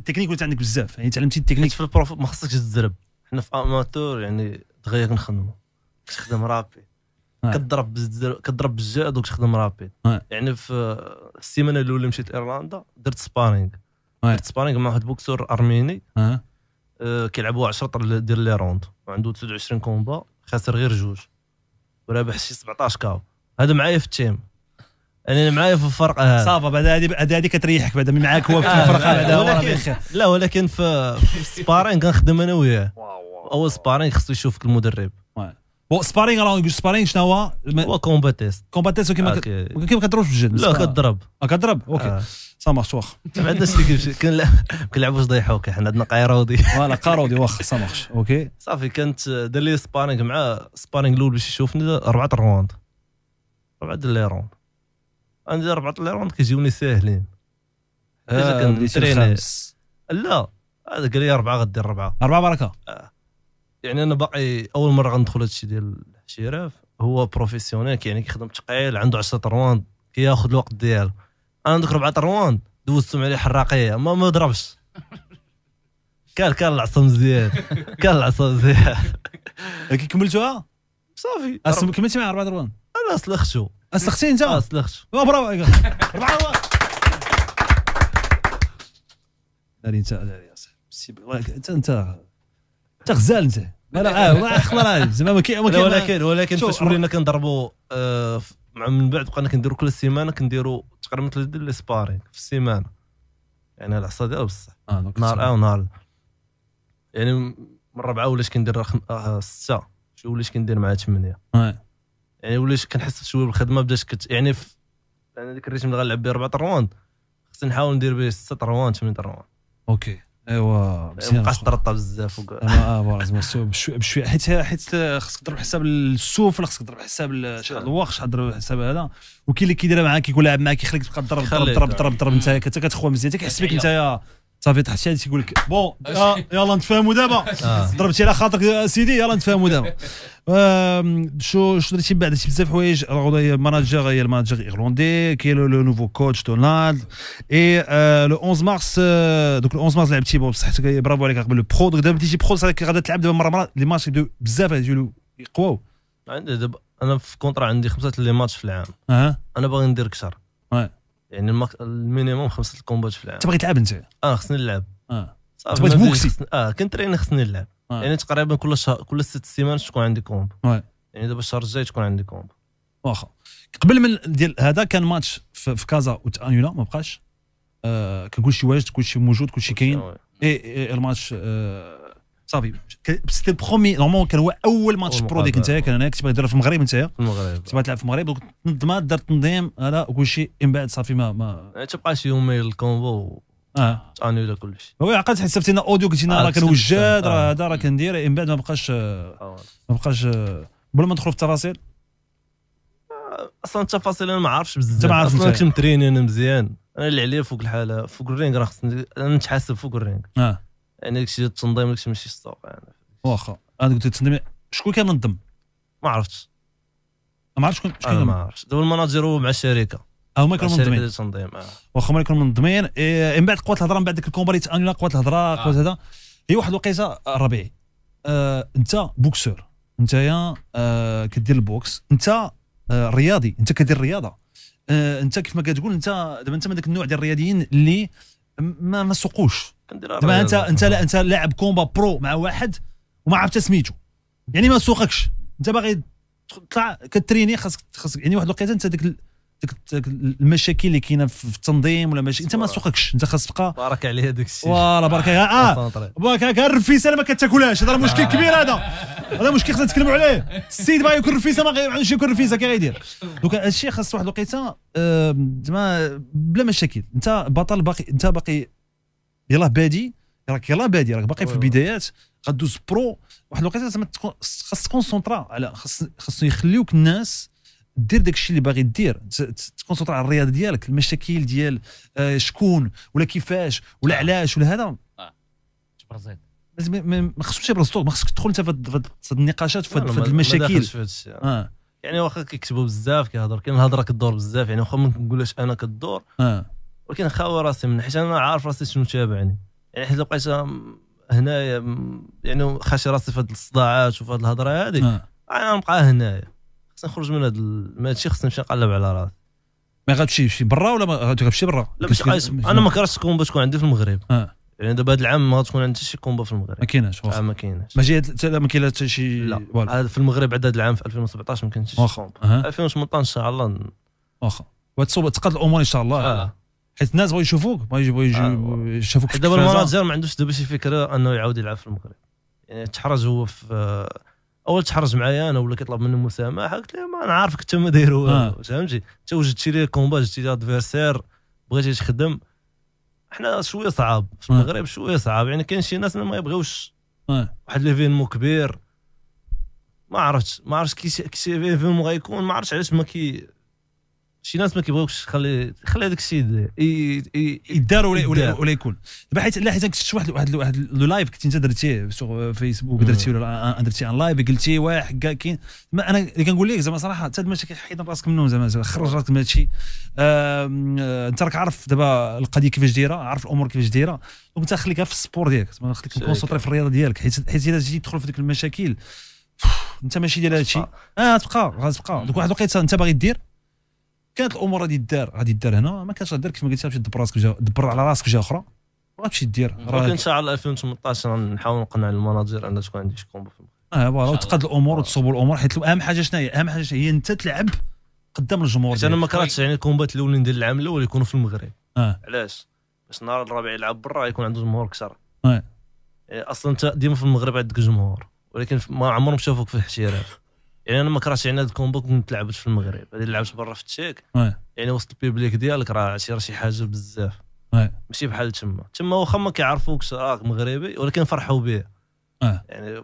تكنيك وليت عندك بزاف يعني تعلمتي التكنيك في البروف ما خصكش تزرب حنا في اماتور يعني دغيا كنخدموا كتخدم رابي آه. كضرب كضرب بالجا دوك تخدم رابي آه. يعني في السيمانه الاولى مشيت ايرلندا درت سبارينغ درت سبارينغ مع واحد بوكسور ارميني آه، كيلعبوا 10 طر دير لي روند وعنده 29 كومبا خاسر غير جوج ورابح شي 17 كاو هذا معايا في التيم انا معايا في الفرقه هذا صافا بعد هذه هذه كتريحك بعد من معاك هو في آه، الفرقه بعدا ولكن لا ولكن في, في السبارينغ كنخدم انا وياه اول سبارينغ خصو يشوفك المدرب و سبارينغ راه نقول سبارينغ شنو هو؟ هو كومبا تيست كومبا تيست كيما كيما في الجد لا كتضرب آه، كتضرب اوكي سا واخا ما عندناش كنلعبوش ضيحوك حنا عندنا قيراودي فوالا قيراودي واخا سامارش اوكي صافي كانت دار لي سبارينغ مع سبارينغ الاول باش يشوفني اربعه الروند اربعه ديال لي روند عندي اربعه لي روند كيجيوني ساهلين آه لا هذا قال لي اربعه غدير اربعه اربعه بركه آه. يعني انا باقي اول مره غندخل هادشي ديال شراف هو بروفيسيونيل يعني كيخدم تقيل عنده 10 رواند كياخذ الوقت ديالو انا ذوك ربعه طروان دوزتهم عليه حراقيه ما ما ضربش كان كان العصا مزيان كان العصا مزيان كي كملتوها صافي اصلا كملتي مع ربعه رواند انا سلختو اسلختي انت آه، اسلختو برافو عليك أيوه. ربعه رواند داري انت داري انت انت انت غزال انت لا اه زعما ما كاين ولكن ولكن فاش ولينا كنضربوا آه، مع من بعد بقينا كنديروا كل سيمانه كنديروا تقريبا مثل لي سبارينغ في السيمانه يعني العصا ديالو بصح آه نهار اه ونهار يعني من ربعه وليت كندير آه، سته وليت كندير مع ثمانيه آه. يعني وليت كنحس بشويه بالخدمه بدات كت يعني في يعني ديك الريتم اللي غنلعب به اربعه رواند خصني نحاول ندير به سته رواند ثمانيه رواند اوكي ايوا مزيان مابقاش ترطى بزاف آه، زعما بشويه بشويه حيت حيت خصك تضرب حساب السفل خصك تضرب حساب شحال الوقت شحال تضرب حساب هذا وكاين اللي كيدير معاك يكون لاعب معاك يخليك تبقى تضرب تضرب يعني. تضرب تضرب انت كتخوى مزيان كيحس بك انت صافي تحت شي تيقول لك بون يلا نتفاهموا دابا ضربتي على خاطرك سيدي يلا نتفاهموا دابا شو شو درتي بعد درتي بزاف حوايج المناجر هي الماناجر ايرلندي كاين لو نوفو كوتش دونالد اي لو 11 مارس دوك لو 11 مارس لعبتي بصحتك برافو عليك قبل لو دوك دابا بديتي برو صحتك غادا تلعب دابا مره مره لي ماتش بزاف يقواو عندي دابا انا في كونترا عندي خمسه لي ماتش في العام انا باغي ندير كثر يعني المينيموم خمسه الكومبات في العام تبغي تلعب انت اه خصني نلعب اه تبغي تبوكسي اه اه راني خصني نلعب آه. يعني تقريبا كل شهر كل ست سيمانات تكون عندي كومب آه. يعني دابا الشهر الجاي تكون عندي كومب واخا قبل من ديال هذا كان ماتش في, في كازا وتانيولا آه، ما بقاش آه كان كلشي واجد كلشي موجود كلشي كاين اي, اي إيه، الماتش آه صافي سيتي برومي نورمالمون كان هو اول ماتش برو ديك نتايا كان هناك كنت باغي دير في المغرب انت المغرب كنت باغي تلعب في المغرب تنظم دار تنظيم هذا شيء من بعد صافي ما ما تبقاش يومين الكومبو اه ولا كلشي هو عقلت حسبت صيفطينا اوديو قلت لنا آه، راه كنوجد راه آه. هذا راه كندير من بعد ما بقاش آه، ما بقاش قبل ما ندخلوا في التفاصيل اصلا التفاصيل انا ما عارفش بزاف ما اصلا كنت متريني انا مزيان انا اللي عليا فوق الحاله فوق الرينغ راه خصني نتحاسب فوق الرينغ اه يعني داكشي الشيء التنظيم داكشي ماشي سطوق يعني واخا انا قلت التنظيم شكون كان منظم؟ ما عرفتش ما عرفتش شكون شكون ما عرفتش دابا المناجر هو مع الشركه اه هما كانوا منظمين التنظيم واخا هما كانوا منظمين من بعد قوات الهضره من بعد ديك الكومبا اللي قوات الهضره آه. قوات هذا هي واحد الوقيته الربيعي آه، انت بوكسور انت يا آه، كدير البوكس انت رياضي انت كدير الرياضه انت كيف ما كتقول انت دابا انت من ذاك النوع ديال الرياضيين اللي ما ما سوقوش دابا انت انت لا انت لاعب كومبا برو مع واحد وما عرفت سميتو يعني ما سوقكش انت باغي تطلع كتريني خاصك خاصك يعني واحد الوقيته انت ديك ديك المشاكل اللي كاينه في التنظيم ولا ماشي انت ما سوقكش انت خاص تبقى بارك عليه هذاك الشيء فوالا بارك اه بارك هكا الرفيسه ما كتاكلهاش هذا مشكل كبير هذا هذا مشكل خصنا نتكلموا عليه السيد باغي ياكل الرفيسه ما غيعرفش ياكل الرفيسه كي غيدير دوك الشيء خاص واحد الوقيته زعما بلا مشاكل انت بطل باقي انت باقي يلاه بادي راك يلاه بادي راك باقي في البدايات غدوز برو واحد الوقيته زعما خاص تكونسونطرا على خاص خاصو يخليوك الناس دير داك الشيء اللي باغي دير تكونسونطرا على الرياضه ديالك المشاكل ديال آه، شكون ولا كيفاش ولا آه. علاش ولا هذا آه. تبرزيط لازم ما خصكش يبرزطوك ما خصك تدخل انت في هاد النقاشات في هاد المشاكل يعني واخا كيكتبوا بزاف كيهضر كاين الهضره كدور بزاف يعني واخا ما نقولش انا كدور ولكن خاوي راسي من حيت انا عارف راسي شنو تابعني يعني حيت بقيت هنايا يعني خاشي راسي في هاد الصداعات وفي هاد الهضره هادي آه. انا نبقى هنايا خصني نخرج من هاد هادشي خصني نمشي نقلب على راسي ما غاتمشي برا ولا ما غاتمشي برا لا مش قايس انا ما كرهتش الكومبا تكون عندي في المغرب آه. يعني دابا هذا العام ما غاتكون عندي شي كومبا في المغرب ما كايناش آه ما كايناش ما جات ما كاين حتى شي لا في المغرب عدد العام في 2017 ما كانش شي كومبا 2018 ان شاء الله واخا وتصوب تقاد الامور ان شاء الله آه. حيت الناس بغاو يشوفوك بغاو آه، يشوفوك دابا المناظر ما عندوش دابا شي فكره انه يعاود يلعب في المغرب يعني تحرج هو في اول تحرج معايا انا ولا كيطلب مني المسامحه قلت له ما انا عارفك انت ما داير والو آه. فهمتي انت وجدت لي كومبا جبتي لي ادفيرسير بغيتي تخدم حنا شويه صعاب في آه. المغرب شويه صعاب يعني كاين شي ناس ما يبغيوش واحد ليفينمون كبير ما عرفتش ما عرفتش كي سي ايفينمون غيكون ما عرفتش علاش ما كي شي ناس ما كيبغيوكش تخلي خلي هذاك الشيء يدار ولا ولا, ولا يكون دابا حيت لا حيت كنت شفت واحد واحد, واحد لو لايف كنت انت درتيه فيسبوك درتي ولا درتي ان لايف قلتي واحد حكا كاين انا اللي كنقول لك زعما صراحه حتى المشاكل حيد راسك منهم زعما خرج راسك من هذا الشيء آه، انت راك عارف دابا القضيه كيفاش دايره عارف الامور كيفاش دايره دونك انت خليك في السبور ديالك خليك كونسونطري في الرياضه ديالك حيت حيت الا جيتي تدخل في ذيك المشاكل انت ماشي ديال هذا الشيء اه تبقى غتبقى دوك واحد الوقيته انت باغي دير كانت الامور غادي دار غادي دار هنا ما كانش غادي دير كيف ما قلت باش دبر راسك دبر على راسك جهه اخرى غاتمشي دير ولكن ان شاء الله 2018 غنحاول نقنع المناظر ان تكون عندي شي كومبو في اه فوالا وتقاد الامور وتصوب الامور حيت اهم حاجه شنو هي اهم حاجه هي انت تلعب قدام الجمهور انا ما كرهتش يعني الكومبات الاولين ديال العام الاول يكونوا في المغرب آه. علاش باش النهار الرابع يلعب برا يكون عنده جمهور اكثر آه. آه، اصلا انت ديما في المغرب عندك جمهور ولكن ما عمرهم شافوك في الاحتراف يعني انا ما كرهتش يعني هاد الكومبو كنت تلعبت في المغرب هذه لعبت برا في التشيك يعني وسط البيبليك ديالك راه عشير شي حاجه بزاف ماشي بحال تما تما واخا ما كيعرفوكش راك مغربي ولكن فرحوا به يعني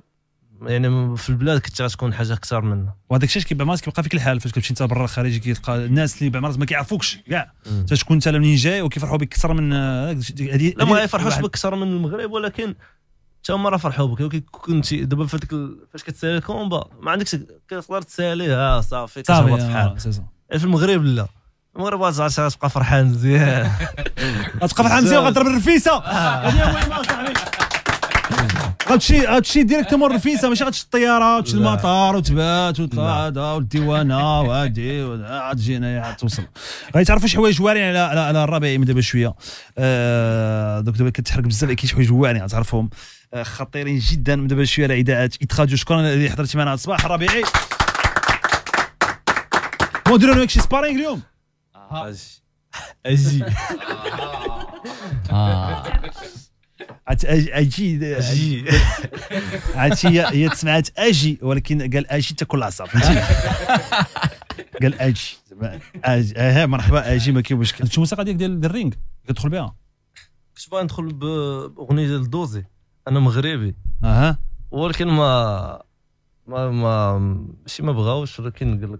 يعني في البلاد كنت غتكون حاجه اكثر منها وهذاك الشيء كيبقى مرات كيبقى فيك الحال فاش كتمشي انت برا الخارج كيلقى الناس اللي بعمر ما كيعرفوكش كاع تكون انت منين جاي وكيفرحوا بك اكثر من آه، هذه لا ما يفرحوش بك اكثر من المغرب ولكن حتى هما راه فرحوا بك كنت دابا فهاديك فاش كتسالي الكومبا ما عندكش كتقدر تسالي ها آه، صافي كتهبط في حالك في المغرب لا المغرب غاتبقى فرحان مزيان غاتبقى فرحان مزيان وغاتضرب الرفيسه هذه هي المهمه صاحبي غتمشي الرفيسه ماشي غاتشد الطياره وتمشي المطار وتبات وتطلع هذا والديوانه وهادي غتجي هنايا توصل غيتعرف شي حوايج واعرين على على, على من دابا شويه آه، دوك دابا كتحرك بزاف كاين شي حوايج واعرين غاتعرفهم آه، خطيرين جدا دابا شويه على اذاعات اتخاجو شكرا اللي حضرتي معنا الصباح الربيعي بون نديرو انا شي سبارينغ اليوم اجي اجي اجي عرفتي هي سمعت اجي ولكن قال اجي تاكل العصا قال اجي اه مرحبا اجي ما كاين مشكل الموسيقى ديال الرينغ كتدخل بها كنت باغي ندخل باغنيه ديال الدوزي انا مغربي اها ولكن ما ما ما ماشي ما بغاوش ولكن قال لك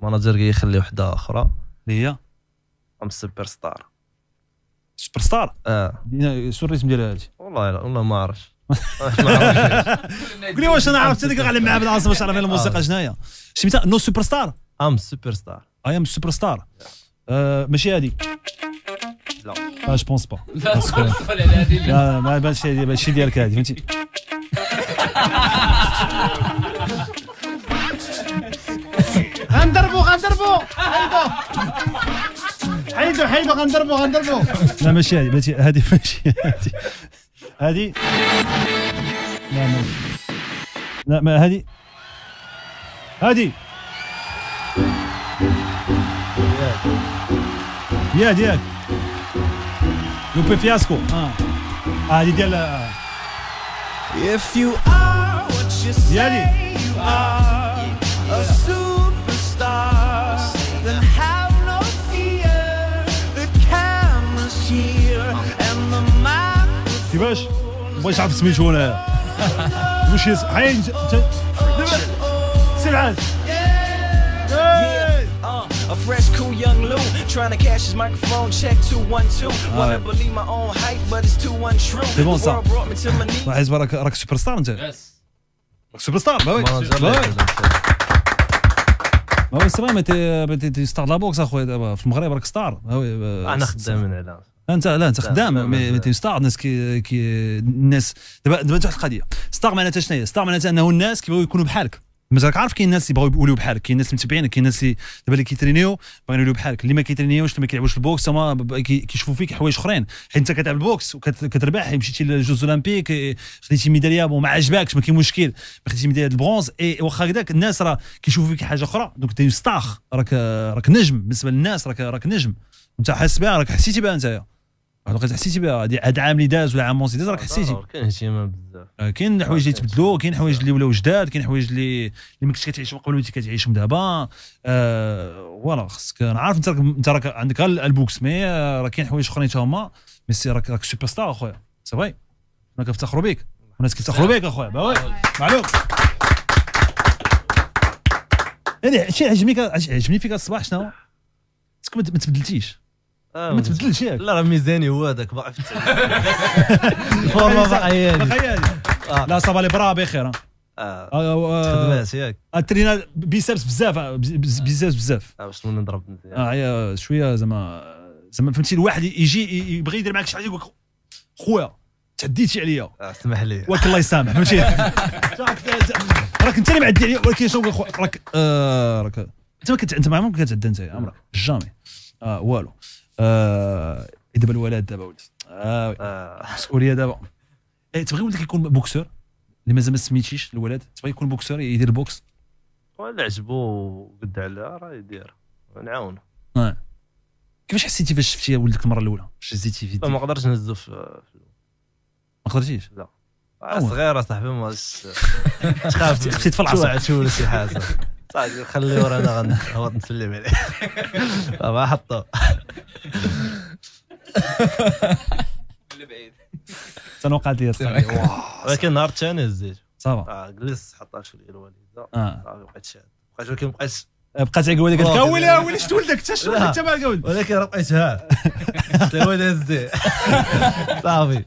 المناجر يخلي وحده اخرى اللي هي ام سوبر ستار سوبر ستار اه شنو الريتم ديالها هادي والله لا والله ما عرفتش قولي واش انا عرفت هذيك على معاه العاصمه باش تعرف الموسيقى آه. آه. شناهي سميتها نو سوبر ستار ام سوبر ستار اي ام سوبر ستار ماشي هذيك لا لا بونس با لا ما ماشي ماشي ديالك هذه فهمتي غنضربو غنضربو حيدو حيدو غنضربو غنضربو لا ماشي هذه ماشي هذه ماشي هذه لا ما لا ما هذه هذه ياك ياك Lupe Fiasco. Ah, euh. If you are what you say yeah, you are, yeah. a superstar, then have no fear. The camera's here and the microphone. كيفاش؟ بغيت نعرف You انا. واش عين سير عاد. A fresh, cool young Lou trying to cash his microphone check 212. Wanna believe my own hype, but it's too untrue. C'est euh, bon ah, ça. عايز راك راك سوبر ستار انت. راك سوبر ستار باوي. باوي السلام انت ستار لا بوكس اخويا دابا في المغرب راك ستار. انا خدام من انت لا انت خدام مي تي ستار الناس كي كي الناس دابا دابا واحد القضيه ستار معناتها شنو هي ستار معناتها انه الناس كيبغيو يكونوا بحالك مازالك عارف كاين الناس اللي بغاو يوليو بحالك كاين الناس اللي متبعينك كاين الناس اللي دابا اللي كيترينيو باغيين يوليو بحالك اللي ما كيترينيوش اللي ما كيلعبوش البوكس هما كيشوفوا فيك حوايج اخرين حيت انت كتلعب البوكس وكتربح مشيتي للجوز اولمبيك اه، خديتي ميداليه وما عجبكش ما كاين مشكل ما خديتي ميداليه البرونز اي واخا هكذاك الناس راه كيشوفوا فيك حاجه اخرى دونك انت راك راك نجم بالنسبه للناس راك راك نجم انت حاسس بها راك حسيتي بها انت دونك حسيتي بها هاد العام اللي داز ولا عام ونص داز راك حسيتي آه، كاين اهتمام بزاف آه، آه، كاين حوايج اللي تبدلوا كاين حوايج اللي ولاو جداد كاين حوايج اللي اللي ما كنتش كتعيشهم قبل وانت كتعيشهم دابا فوالا خصك انا عارف انت راك انت راك عندك البوكس مي راه كاين حوايج اخرين حتى هما سي راك راك سوبر ستار اخويا سي فري انا كنفتخروا بك الناس كيفتخروا بك اخويا وي معلوم يعني شي عجبني عجبني فيك الصباح شنو؟ هو؟ ما تبدلتيش آه. ما تبدلش ياك لا راه ميزاني هو هذاك باقي في الفورما باقي لا صافا لي برا بخير آه. آه، تخدمات ياك ترينا بيسابس بزاف بيسبس بزاف باش نضرب اه شويه زعما زعما فهمتي الواحد يجي يبغي يدير معك حاجه يقول لك خويا تعديتي عليا اسمح لي واك الله يسامح فهمتي راك انت اللي معدي عليا ولكن شنو راك راك انت ما كنت انت ما عمرك كتعدى انت عمرك جامي آه والو دابا آه، الولاد دابا ولد المسؤوليه آه، آه. دابا إيه، تبغي ولدك يكون بوكسور اللي مازال ما سميتيش الولد تبغي يكون بوكسور يدير بوكس ولا عجبو قد على راه يدير نعاونو اه كيفاش حسيتي فاش شفتي ولدك المره الاولى فاش هزيتي في ما قدرتش نهزو في ما قدرتيش لا صغير اصاحبي ما خافتي خفتي تفلع شي حاجه صاحبي طيب، خليه ورانا غنهبط نسلم عليه ما حطو بعيد تنوقعت لي صاحبي ولكن النهار الثاني هزيت صافا جلس حطها شويه الوالده اه صافي بقيت شاد بقيت ولكن بقيت بقات على قولي قالت لك ويلي ويلي شفت ولدك انت شفت ولدك انت مع قول ولكن رقيتها قلت لها ويلي هزي صافي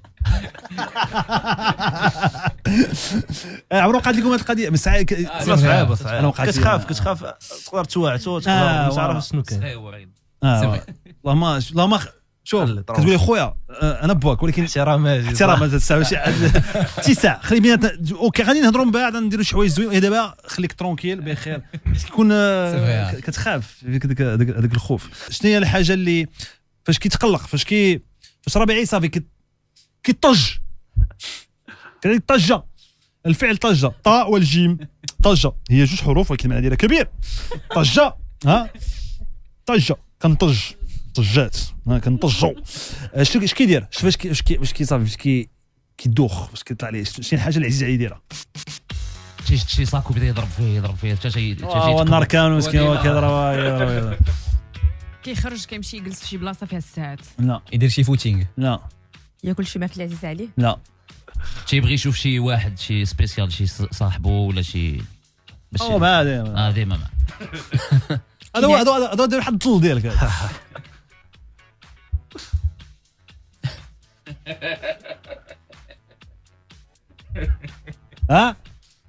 عمرو وقعت لكم هذه القضيه بس آه، صعيبه صعيبه انا وقعت كتخاف كتخاف تقدر توعتو تقدر ما تعرف شنو كاين آه، اللهم اللهم شوف كتقول لي خويا أه، انا بواك ولكن احترام احترام ما تستاهلش خلي بينا اوكي غادي نهضروا من بعد نديروا شي حوايج زوين دابا خليك ترونكيل بخير كتكون أه، كتخاف فيك هذاك الخوف شنو هي الحاجه اللي فاش كيتقلق فاش كي فاش ربيع عيسى كيطج طجه الفعل طجه طاء والجيم طجه هي جوج حروف ولكن المعنى ديالها كبير طجه ها طجه كنطج طجات كنطجو آه، شنو اش كيدير شوف اش اش اش كيصافي فاش كي كيدوخ فاش كيطلع عليه شي حاجه العزيز عليه يديرها شي شي صاكو بدا يضرب فيه يضرب فيه حتى شي آه، هو النار كامل مسكين هو كيضرب كيخرج كيمشي يجلس في شي بلاصه فيها الساعات لا يدير شي فوتينغ لا ياكل شي ماكله عزيز عليه لا تيبغي يشوف شي واحد شي سبيسيال شي صاحبه ولا شي باش هو ما ديما ديما هذا هو هذا هو حد الطول ديالك ها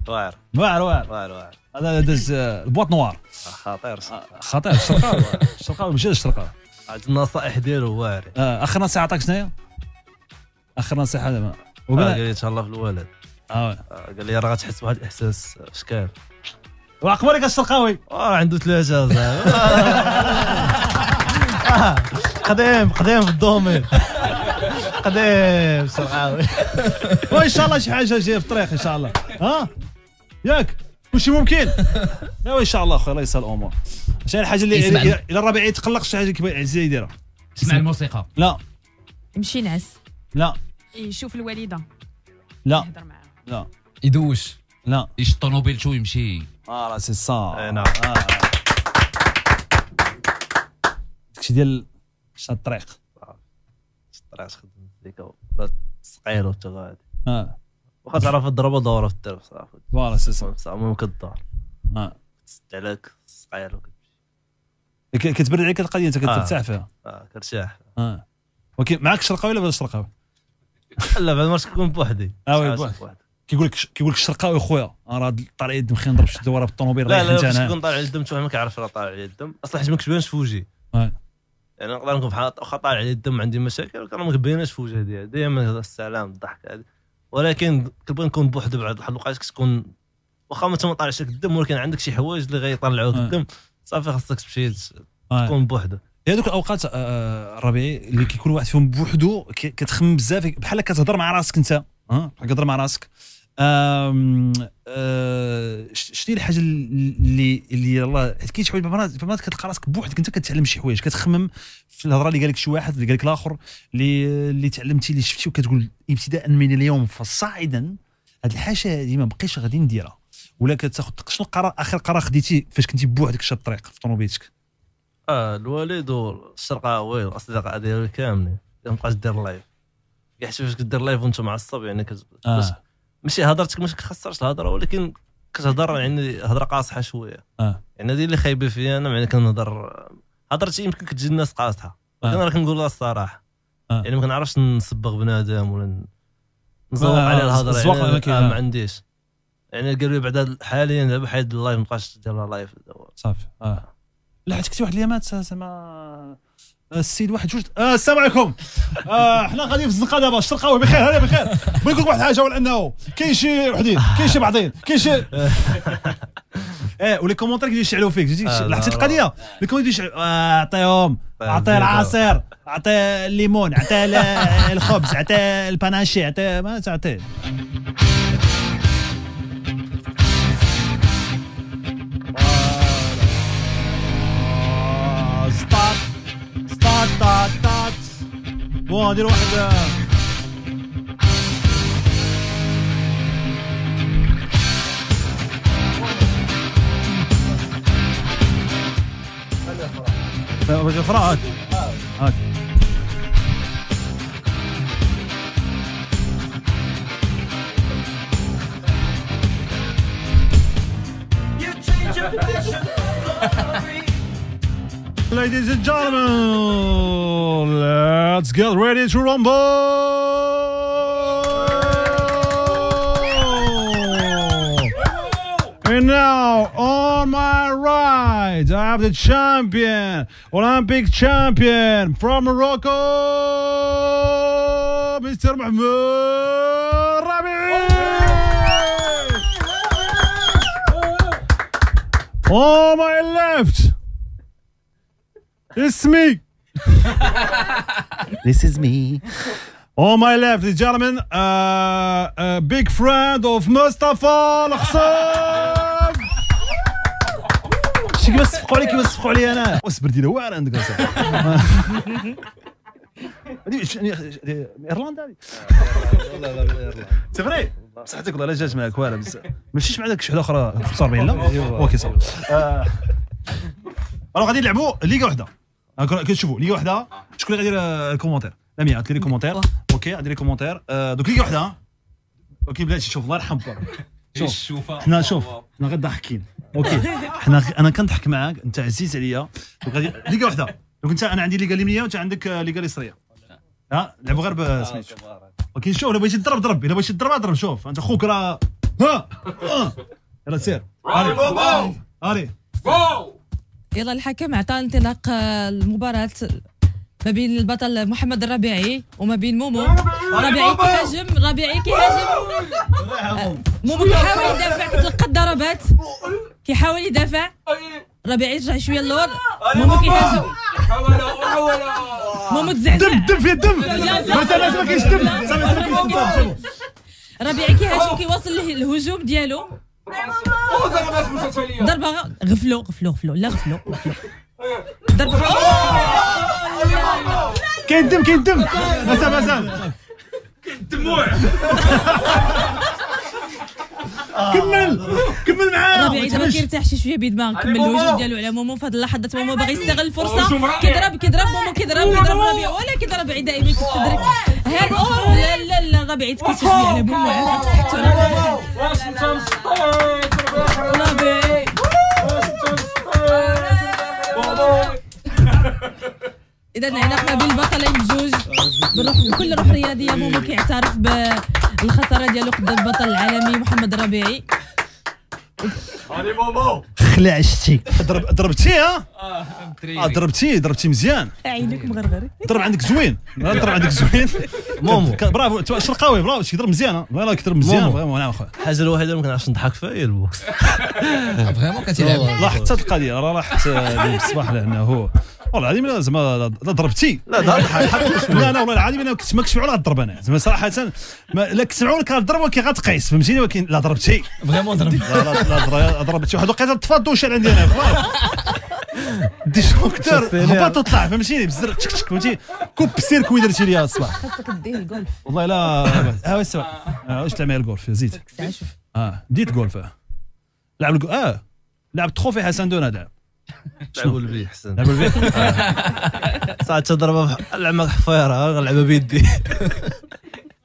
واعر واعر واعر واعر هذا داز البواط آه، نوار خطير خطير الشرقاوي الشرقاوي ماشي الشرقاوي النصائح ديالو واعر آه، اخر نصيحه عطاك شنو اخر نصيحه دابا آه، وقال لي تهلا في الولد اه قال لي راه غتحس بواحد الاحساس اشكال وعقبالك الشرقاوي اه عنده ثلاثه زعما قديم قديم في الدومين قديم الصرعاوي وان شاء الله شي حاجه جايه في الطريق ان شاء الله ها ياك كلشي ممكن لا ان شاء الله اخويا الله يسهل الامور شي الحاجه اللي اذا الربيع يتقلق شي حاجه كبيره عزيزه يعني يديرها يسمع الموسيقى لا يمشي نعس لا يشوف الوالده لا يهضر معاها لا يدوش لا يشط الطوموبيل شو يمشي اه راه سي سا نعم آه. داكشي ديال شاد الطريق آه. الطريق ذيك ولا صقيله وتغادي اه وخلاص عرفت ضربه دوره في الدرب صراحه والله سلسلة صراحه ممكن الدار اه استعلك عليك كنت برد عليك القضيه انت كنت آه. ترتاح فيها اه ترتاح اه ولكن معك شرقاوي ولا بلا شرقاوي؟ لا بعد مرات كنكون بوحدي اه بوحدي كيقول لك كيقول لك الشرقاوي خويا راه طالع يد مخي نضرب شي دواره بالطوموبيل لا لا باش تكون طالع الدم ما عارف راه طالع يد اصلا حيت ما كتبانش في وجهي آه. يعني نقدر نكون طالع على يعني الدم عندي مشاكل ولكن ما كبيناش في وجه ديالي دائما السلام الضحك هذه ولكن كنبغي نكون بوحدي بعض الوقت كتكون واخا ما طالعش لك الدم ولكن عندك شي حوايج اللي غيطلعوك آه. الدم صافي خاصك تمشي آه. تكون بوحدك هذوك الاوقات الربيعي آه، اللي كيكون واحد فيهم بوحدو كتخمم بزاف بحال كتهضر مع راسك انت ها كتهضر مع راسك آه، شتي الحاجه اللي اللي يلاه حيت كاين شي حوايج مرات كتلقى راسك بوحدك انت كتعلم شي حوايج كتخمم في الهضره اللي قال لك شي واحد اللي قال لك الاخر اللي اللي تعلمتي اللي شفتي وكتقول ابتداء من اليوم فصاعدا هاد الحاجه هذه ما بقيتش غادي نديرها ولا كتاخذ شنو القرار اخر قرار خديتي فاش كنتي بوحدك شاد الطريق في طوموبيلتك اه الوالد والشرقاوي والاصدقاء ديالي كاملين ما بقاش دير لايف كيحسب فاش كدير لايف وانت معصب يعني كتبقى آه. ماشي هضرتك ما كتخسرش الهضره ولكن كتهضر يعني هضره قاصحه شويه اه يعني هذه اللي خايبه فيا انا معنى كنهضر هضرتي يمكن كتجي الناس قاصحه ولكن آه. راه كنقول الصراحه آه. يعني ما كنعرفش نصبغ بنادم ولا نزوق على الهضره يعني آه ما عنديش يعني قالوا لي بعد حاليا دابا حيد اللايف ما بقاش دير لايف صافي اه لا حيت كنت واحد الايامات زعما آه، السيد واحد جوج آه، السلام عليكم آه، حنا غاديين في الزنقه دابا الشرقاوي بخير هذا بخير بغيت نقول لك واحد الحاجه ولانه انه كاين شي وحدين كاين شي بعضين كاين شي ايه ولي كومونتير كيجيو يشعلوا فيك جيتي لاحظتي القضيه اللي كومونتير يشعلوا اعطيهم اعطيه العصير اعطيه الليمون اعطيه الخبز اعطيه الباناشي اعطيه ما تعطيه وهذه الوحدة رجل فراغ ladies and gentlemen. Let's get ready to rumble. And now, on my right, I have the champion, Olympic champion from Morocco, Mr. Mahmoud Rabi. On my left, It's me. This is me. On my left, ladies gentleman, uh, a big friend of Mustafa الخصاب شي كيفاش صفقوا عليك كيفاش صفقوا علي انا السبردي ده واعر عندك ايرلندا سي فري بصحتك والله لا جات معاك والو بزاف ماشيش مع داك شحله اخرى 45 لا أيوة. اوكي صافي الوغ آه، غادي نلعبوا ليغا وحده كنت شوفوا ليا وحده آه. شكون اللي غيدير الكومونتير لامي عطلي لي كومونتير اوكي عطلي لي كومونتير آه، دوك ليا وحده اوكي بلاتي شوف الله يرحم شوف حنا شوف حنا غير ضاحكين اوكي حنا انا كنضحك معاك انت عزيز عليا غادي ليغا وحده دونك انت انا عندي ليغا ليمنيه وانت عندك آه، لي اليسريه ها لعبوا غير بسميتش اوكي شوف الا بغيتي تضرب ضرب الا بغيتي تضرب اضرب شوف انت خوك راه ها يلا سير علي الي يلا الحكم عطى انطلاق المباراة ما بين البطل محمد الربيعي وما بين مومو ربيعي كيهاجم ربيعي كيهاجم مومو كيحاول يدافع كتلقى الضربات كيحاول يدافع ربيعي رجع شويه اللور مومو كيهاجم مومو تزعزع دم دم في الدم ما كاينش دم ربيعي كيهاجم كيواصل الهجوم ديالو ضربات مسلسليه ضربه غفلو غفلوا غفلوا لا غفلو ضربه كاين الدم كاين الدم مازال مازال كاين الدموع آه. كمل كمل معاه ربيع اذا ما كيرتاحش شويه بدماغ كمل الهجوم ديالو على مومو في هذه اللحظه مومو أيوة. باغي يستغل الفرصه أيوة. أيوة. كيضرب كيضرب مومو كيضرب كيضرب ربيع ولا كيضرب عدائي دائما تدرك هاد لا لا لا ربيع تكيتش على مومو عافاك صحتو اذا العلاقه بين البطلين بجوج بالروح بكل روح رياضيه مومو كيعترف بالخساره ديالو قدام البطل العالمي محمد ربيعي هاني مومو خلع شتي ضرب ضربتي ها اه, آه، ضربتي ضربتي مزيان عينك مغرغري ضرب عندك زوين ضرب عندك زوين مومو برافو شرقاوي برافو كيضرب مزيان فوالا كيضرب مزيان فريمون نعم اخويا الحاجه الوحيده اللي ما كنعرفش نضحك فيها هي البوكس آه، فريمون كتلعب لاحظت القضيه راه لاحظت آه، الصباح لانه والله العظيم زعما لا ضربتي لا لا لا والله العظيم انا كنت ما كنشبعوا لا الضرب انا زعما صراحه لا كنسمعوا لك الضرب ولكن غتقيس فهمتيني ولكن لا ضربتي فريمون ضربتي لا ضربتي واحد الوقيته طفى الدوشة عندي انا دي شوكتور هبط وطلع فهمتيني بزر تشك تشك فهمتي كوب سيركوي درتي ليا الصباح خاصك ديه الجولف والله لا هو السبع آه، آه، واش تلعب معايا الجولف زيد اه ديت جولف لعب اه لعب آه. تخوفي حسن دونا لعب لعبوا البي حسن لعبوا البي ساعة تضربها العمى حفيرة غنلعبها بيدي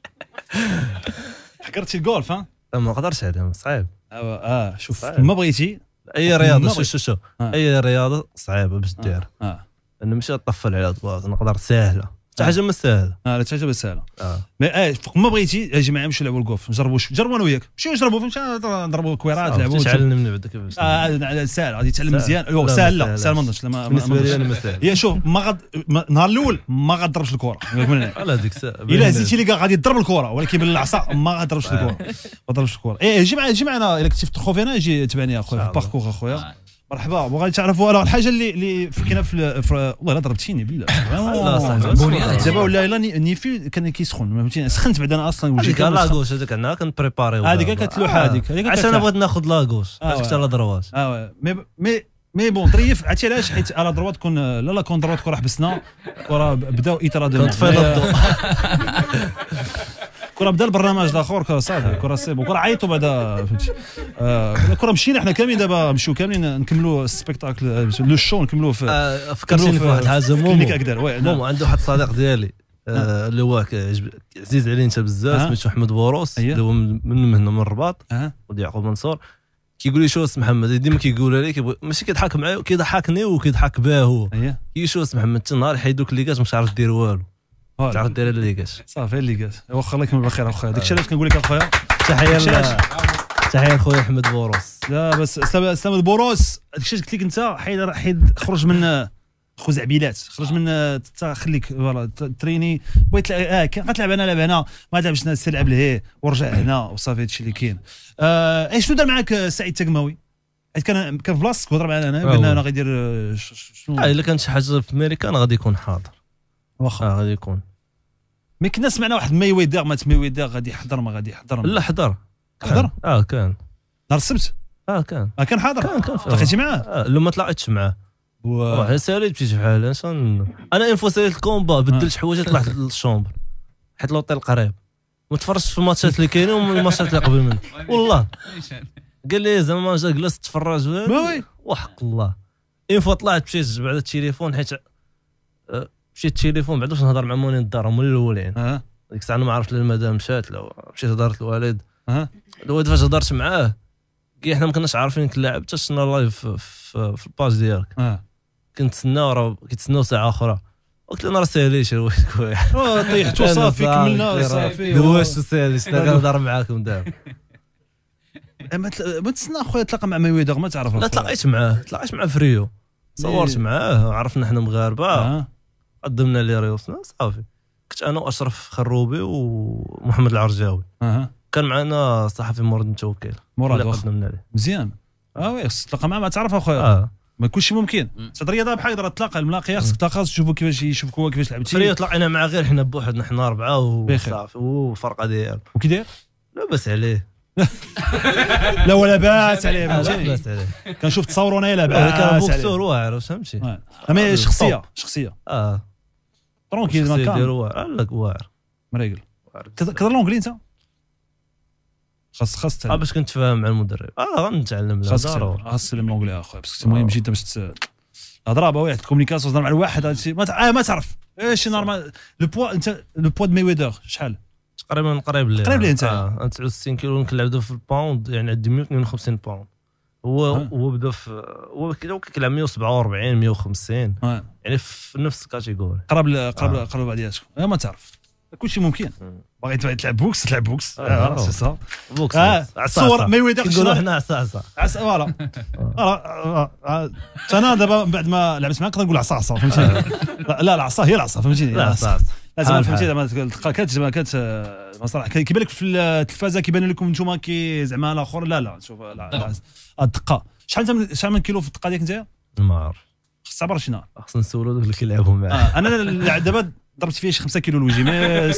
حكرت شي الجولف ها؟ ما قدرتش هذا صعيب اه شوف ما بغيتي اي رياضه شو شو شو آه. اي رياضه صعيبه باش دير انا آه. آه. ماشي طفل على طواف نقدر ساهله حتى حاجه ما سهله اه لا حتى حاجه ما سهله اه مي اي فوق ما بغيتي اجي معايا نمشيو نلعبوا الكوف نجربوا جربوا انا وياك نمشيو نجربوا فهمتي نضربوا الكويرات نلعبوا تعلم من بعدك اه ساهل غادي تعلم مزيان ساهل أيوه، لا ساهل ما نضربش بالنسبه لي انا ما ساهل يا شوف ما غاد النهار الاول ما غاضربش الكره لا ديك الا هزيتي لي غادي تضرب الكره ولكن بالعصا ما غاضربش الكره ما ضربش الكره ايه اجي معايا اجي معنا الا كنتي في التخوف هنا جي تبعني اخويا في الباركور اخويا مرحبا بغيت تعرفوا راه الحاجه اللي اللي فكينا في والله لا ضربتيني بالله دابا ولا الا نيفي كان كيسخن فهمتيني سخنت بعد انا اصلا وجهي لاكوش هذاك هنا بريباري هذيك كتلوح هذيك عشان انا آه. بغيت ناخذ لاغوس حيت آه، آه. على دروات اه مي مي مي بون طريف عرفتي علاش حيت على دروات كون لا لا كون دروات كون راه حبسنا وراه بداو ايترا دو كره بدا البرنامج الاخر صافي كره سيب وكره عيطوا بعدا فهمتي آه، كره مشينا احنا كاملين دابا نمشيو كاملين نكملوا السبيكتاكل لو شو نكملوا في آه، فكرتيني في واحد الحاجه مومو نعم. مومو عنده واحد الصديق ديالي آه، نعم. اللي هو عزيز علي انت بزاف سميتو احمد بوروس أيوه. اللي هو من هنا من الرباط ودي يعقوب منصور كيقول لي شو اسم محمد ديما كيقولها لي ماشي كيضحك معايا كيضحكني وكيضحك بها هو أيوه. لي شو اسم محمد تنهار حيدوك اللي كات مش عارف دير والو تعرف دير الليكاس صافي الليكاس واخا الله يكمل بالخير اخويا آه. داكشي علاش كنقول لك اخويا تحيه تحيه لخويا احمد بوروس لا بس سلام بوروس داكشي قلت لك انت حيد حيد خرج من خزعبيلات خرج من خليك فوالا تريني بغيت اه غتلعب انا لعب هنا ما تلعبش تلعب لهيه ورجع هنا وصافي هادشي اللي كاين آه شنو دار معاك آه، سعيد تكماوي حيت كان كان في بلاصتك هضر معنا انا قلنا انا غيدير آه، شنو الا كان شي حاجه في امريكا انا غادي يكون حاضر واخا آه غادي يكون مي كنا سمعنا واحد مات ما ويدر غادي يحضر ما غادي يحضر لا حضر حضر اه كان نهار السبت اه كان اه كان حاضر كان كان تلاقيتي معاه آه لو ما طلعتش معاه واه ساليت مشيت بحال انا اون فوا ساليت الكومبا بدلت آه. حوايج طلعت للشومبر حيت لوطيل قريب ما تفرجتش في الماتشات اللي كاينين والماتشات اللي قبل منه والله قال لي زعما جا جلست تفرج وحق الله انفو فوا طلعت مشيت بعد التليفون حيت آه، مشيت التليفون بعد باش نهضر مع مونين الدار هما الاولين ديك الساعه ما عرفتش المدام مشات لو مشيت هضرت الوالد الوالد فاش هضرت معاه كي حنا ما كناش عارفين كنلعب حتى شفنا لايف في, الباج ديالك أه. كنتسناو كيتسناو ساعه اخرى قلت له انا راه ساليش الوالد خويا طيحتو صافي كملنا صافي دواش سالي انا كنهضر معاكم دابا ما تسنى اخويا تلاقى مع ميويدر ما تعرف لا تلاقيت معاه تلاقيت معاه في صورت معاه عرفنا حنا مغاربه قدمنا لي ريوسنا صافي كنت انا واشرف خروبي ومحمد العرجاوي أه. كان معنا صحفي مراد متوكل مراد قدمنا ليه مزيان اه وي خصك تلقى معاه ما تعرف اخويا آه. ما كلشي ممكن صدر الرياضه بحال يقدر تلاقى الملاقيه خصك تلاقى تشوفوا كيفاش يشوفك هو كيفاش لعبتي الرياضه تلاقينا مع غير حنا بوحدنا حنا اربعه وصافي وفرقه ديالو وكي داير؟ لاباس عليه لا ولا باس عليه لا باس عليه كنشوف تصور انا لاباس عليه كان بوكسور واعر فهمتي اما آه، شخصيه شخصيه اه ترونكيل ما كان واعر لك واعر مريقل كثر لونجلي انت خاص خاص اه باش كنتفاهم مع المدرب اه غنتعلم خاص خاص تسلم لونجلي اخويا باسكو المهم جدا باش الهضره باهي واحد الكومونيكاسيون مع الواحد ما, آه، ما تعرف ايش نورمال لو بوا انت لو بوا دو ميويدر شحال تقريبا قريب ليه قريب ليه انت 69 آه، كيلو كنلعبوا في الباوند يعني عندي 152 باوند هو هو بدا في هو كيلعب 147 150 يعني في نفس الكاتيجوري قرب قرب آه. قرب بعضياتكم ما تعرف كل شيء ممكن باغي تلعب بوكس تلعب بوكس اه سي سا بوكس الصور ما يويدقش نقولوا هنا عصا عصا عصا فوالا انا آه. آه، دابا بعد ما لعبت معاه نقدر نقول عصا عصا فهمتيني لا لا العصا هي العصا فهمتيني لا عصا عصا زعما فهمتي زعما كانت زعما كات المسرح كيبان لك في التلفازه كيبان لكم نتوما كي زعما الاخر لا لا شوف الدقه شحال شحال من كيلو في الدقه ديالك انت؟ ما عرفت خص عبر شنا خصنا نسولو دوك اللي كيلعبوا معاه آه، انا دابا ضربت فيه شي 5 كيلو الوجي غير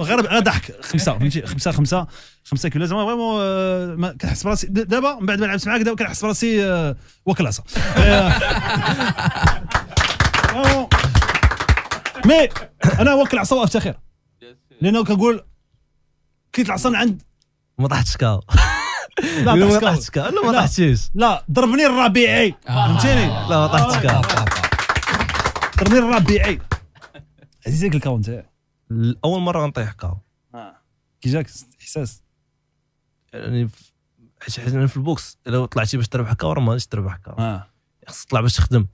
غير ضحك خمسه فهمتي خمسه خمسه 5 كيلو زعما فريمون آه، كنحس براسي دابا من بعد ما لعبت معاك دابا كنحس براسي آه، وكلاصه مي انا واكل عصا وافتخر لانه كنقول كيت العصا عند ما طحتش كاو لا ما طحتش كاو لا ما طحتش لا ضربني الربيعي فهمتيني لا ما طحتش كاو ضربني الربيعي عزيزك الكاو انت اول مره غنطيح كاو كي جاك احساس يعني حيت في البوكس الا طلعتي باش تربح كاو راه ما غاديش تربح كاو خصك تطلع باش تخدم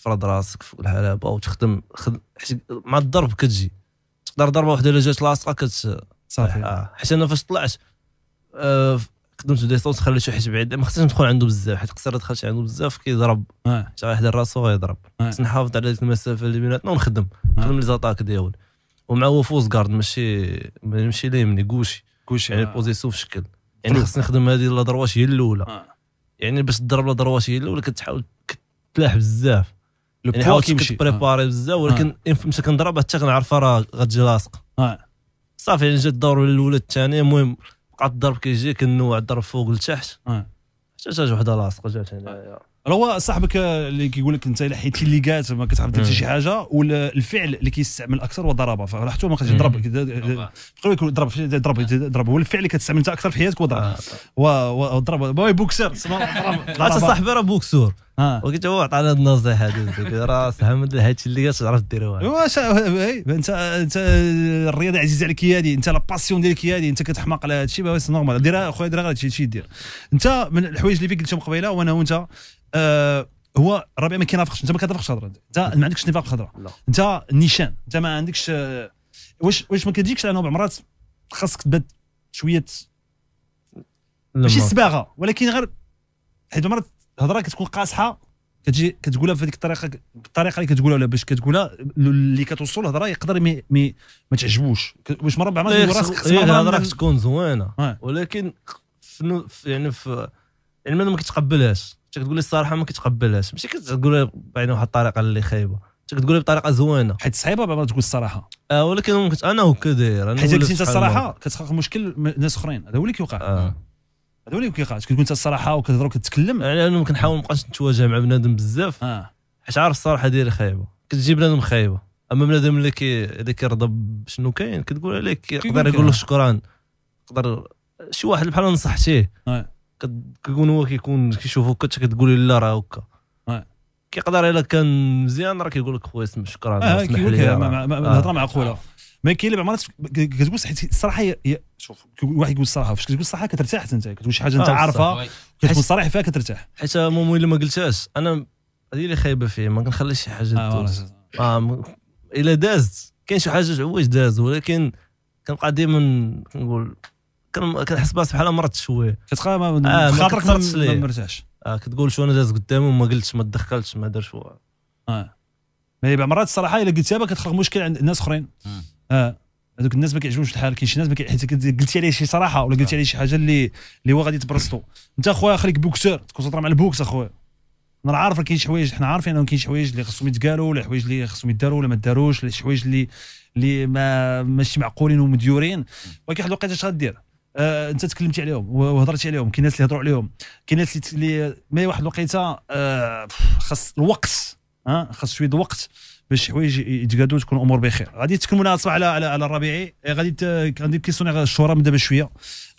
تفرض راسك بحال الحلبه وتخدم خد... مع الضرب كتجي تقدر ضربه واحده الا جات لاصقه كت صافي آه، حيت انا فاش طلعت آه خدمت خليت شي حاجه بعيد ما خصنيش ندخل عنده بزاف حيت خسرت دخلت عنده بزاف كيضرب آه. واحد راسو غيضرب آه. خصني آه. نحافظ على ديك المسافه اللي بيناتنا ونخدم آه. نخدم لي زاتاك ديال ومع هو فوز كارد ماشي ماشي ليمني كوشي كوشي يعني بوزيسيون في شكل يعني طيب. خصني نخدم هذه لا دروات هي الاولى يعني باش تضرب لا دروات هي الاولى كتحاول كتلاح بزاف يعني حاول كيمشي بريباري آه. بزاف ولكن آه. فهمتي كنضرب حتى كنعرف راه غتجي لاصقه آه. صافي يعني جا الدور الاولى الثانيه المهم بقى الضرب كيجي كنوع الضرب فوق لتحت حتى جات وحده لاصقه جات هنايا هو صاحبك اللي كيقول لك انت حيت قالت ما كتعرف دير شي حاجه والفعل اللي كيستعمل اكثر هو ضربه فراحته ما كتجي ضرب يكون ضرب ضرب ضرب هو الفعل اللي كتستعمل انت اكثر في حياتك هو ضرب وضرب باي بوكسور حتى صاحبي راه بوكسور آه. وقلت هو عطانا هاد النصيحه راه هذا هادشي اللي كتعرف دير واش انت انت الرياضه عزيزه عليك هي هذه انت لا باسيون ديالك هي هذه انت كتحماق على هادشي سي نورمال ديرها اخويا ديرها غير هادشي دير انت من الحوايج اللي فيك قلتهم قبيله وانا وانت آه، هو الربيع ما كينافقش انت ما كتنافقش الهضره انت ما عندكش نفاق خضراء انت نيشان انت ما عندكش آه، واش واش ما كتجيكش لانه بعض المرات خاصك تبات شويه ماشي صباغه ولكن غير حيت بعض المرات الهضره كتكون قاصحه كتجي كتقولها في هذيك الطريقه بالطريقه اللي كتقولها ولا باش كتقولها اللي كتوصل الهضره يقدر مي مي ما تعجبوش واش مره بعض راسك إيه، الهضره تكون زوينه اه. ولكن في يعني في يعني ما كتقبلهاش تقول لي الصراحه ما كتقبلهاش ماشي كتقولها بعين واحد الطريقه اللي خايبه تقول بطريقه زوينه حيت صعيبه بعض تقول الصراحه آه ولكن ممكن انا هو كدير حيت قلت انت الصراحه كتخلق مشكل ناس اخرين هذا هو اللي كيوقع آه. هذا هو اللي كيوقع كتقول انت الصراحه وكتهضر وكتتكلم يعني انا كنحاول مابقاش نتواجه مع بنادم بزاف آه. حيت عارف الصراحه ديالي خايبه كتجي بنادم خايبه اما بنادم اللي كي اللي كيرضى بشنو كاين كتقول عليك يقدر يقول لك آه. شكرا يقدر شي واحد بحال نصحتيه آه. كيكون هو كيكون كيشوفوك انت كتقولي لا راه هكا كيقدر الا كان مزيان راه كيقول لك خويا شكرا اه لي الهضره آه. معقوله ما كاين اللي بعمرها كتقول حيت الصراحه شوف واحد يقول الصراحه فاش كتقول الصراحه كترتاح انت كتقول شي حاجه انت آه، عارفها كتكون صريح فيها كترتاح حيت المهم الا ما قلتهاش انا هذه اللي خايبه فيه ما كنخليش شي حاجه دوز آه, آه، الا دازت كاين شي حاجه عواج داز ولكن كنبقى ديما كنقول كنحس براسي بحال مرضت شويه كتقرا آه، خاطرك ما مرتاحش اه كتقول شو انا داز قدامه وما قلتش ما تدخلتش ما هو اه مي بعض مرات الصراحه الا قلتها كتخلق مشكل عند ناس اخرين اه هذوك الناس ما كيعجبهمش الحال كاين شي ناس ما حيت قلتي عليه شي صراحه ولا قلتي عليه شي حاجه اللي اللي هو غادي تبرسطو انت اخويا خليك بوكسور تكون تهضر مع البوكس اخويا انا عارف كاين شي حوايج حنا عارفين كاين شي حوايج اللي خصهم يتقالوا ولا حوايج اللي خصهم يداروا ولا ما داروش ولا شي حوايج اللي اللي ما ماشي معقولين ومديورين ولكن واحد الوقيته اش غادير؟ آه، انت تكلمتي عليهم وهضرتي عليهم كاين ناس اللي هضروا عليهم كاين ناس اللي مي واحد الوقيته آه، خاص الوقت ها خاص شويه الوقت باش الحوايج يتقادوا تكون الامور بخير غادي تكملونا الصباح على على, الربيعي آه، غادي غادي كيسوني الشهره من دابا شويه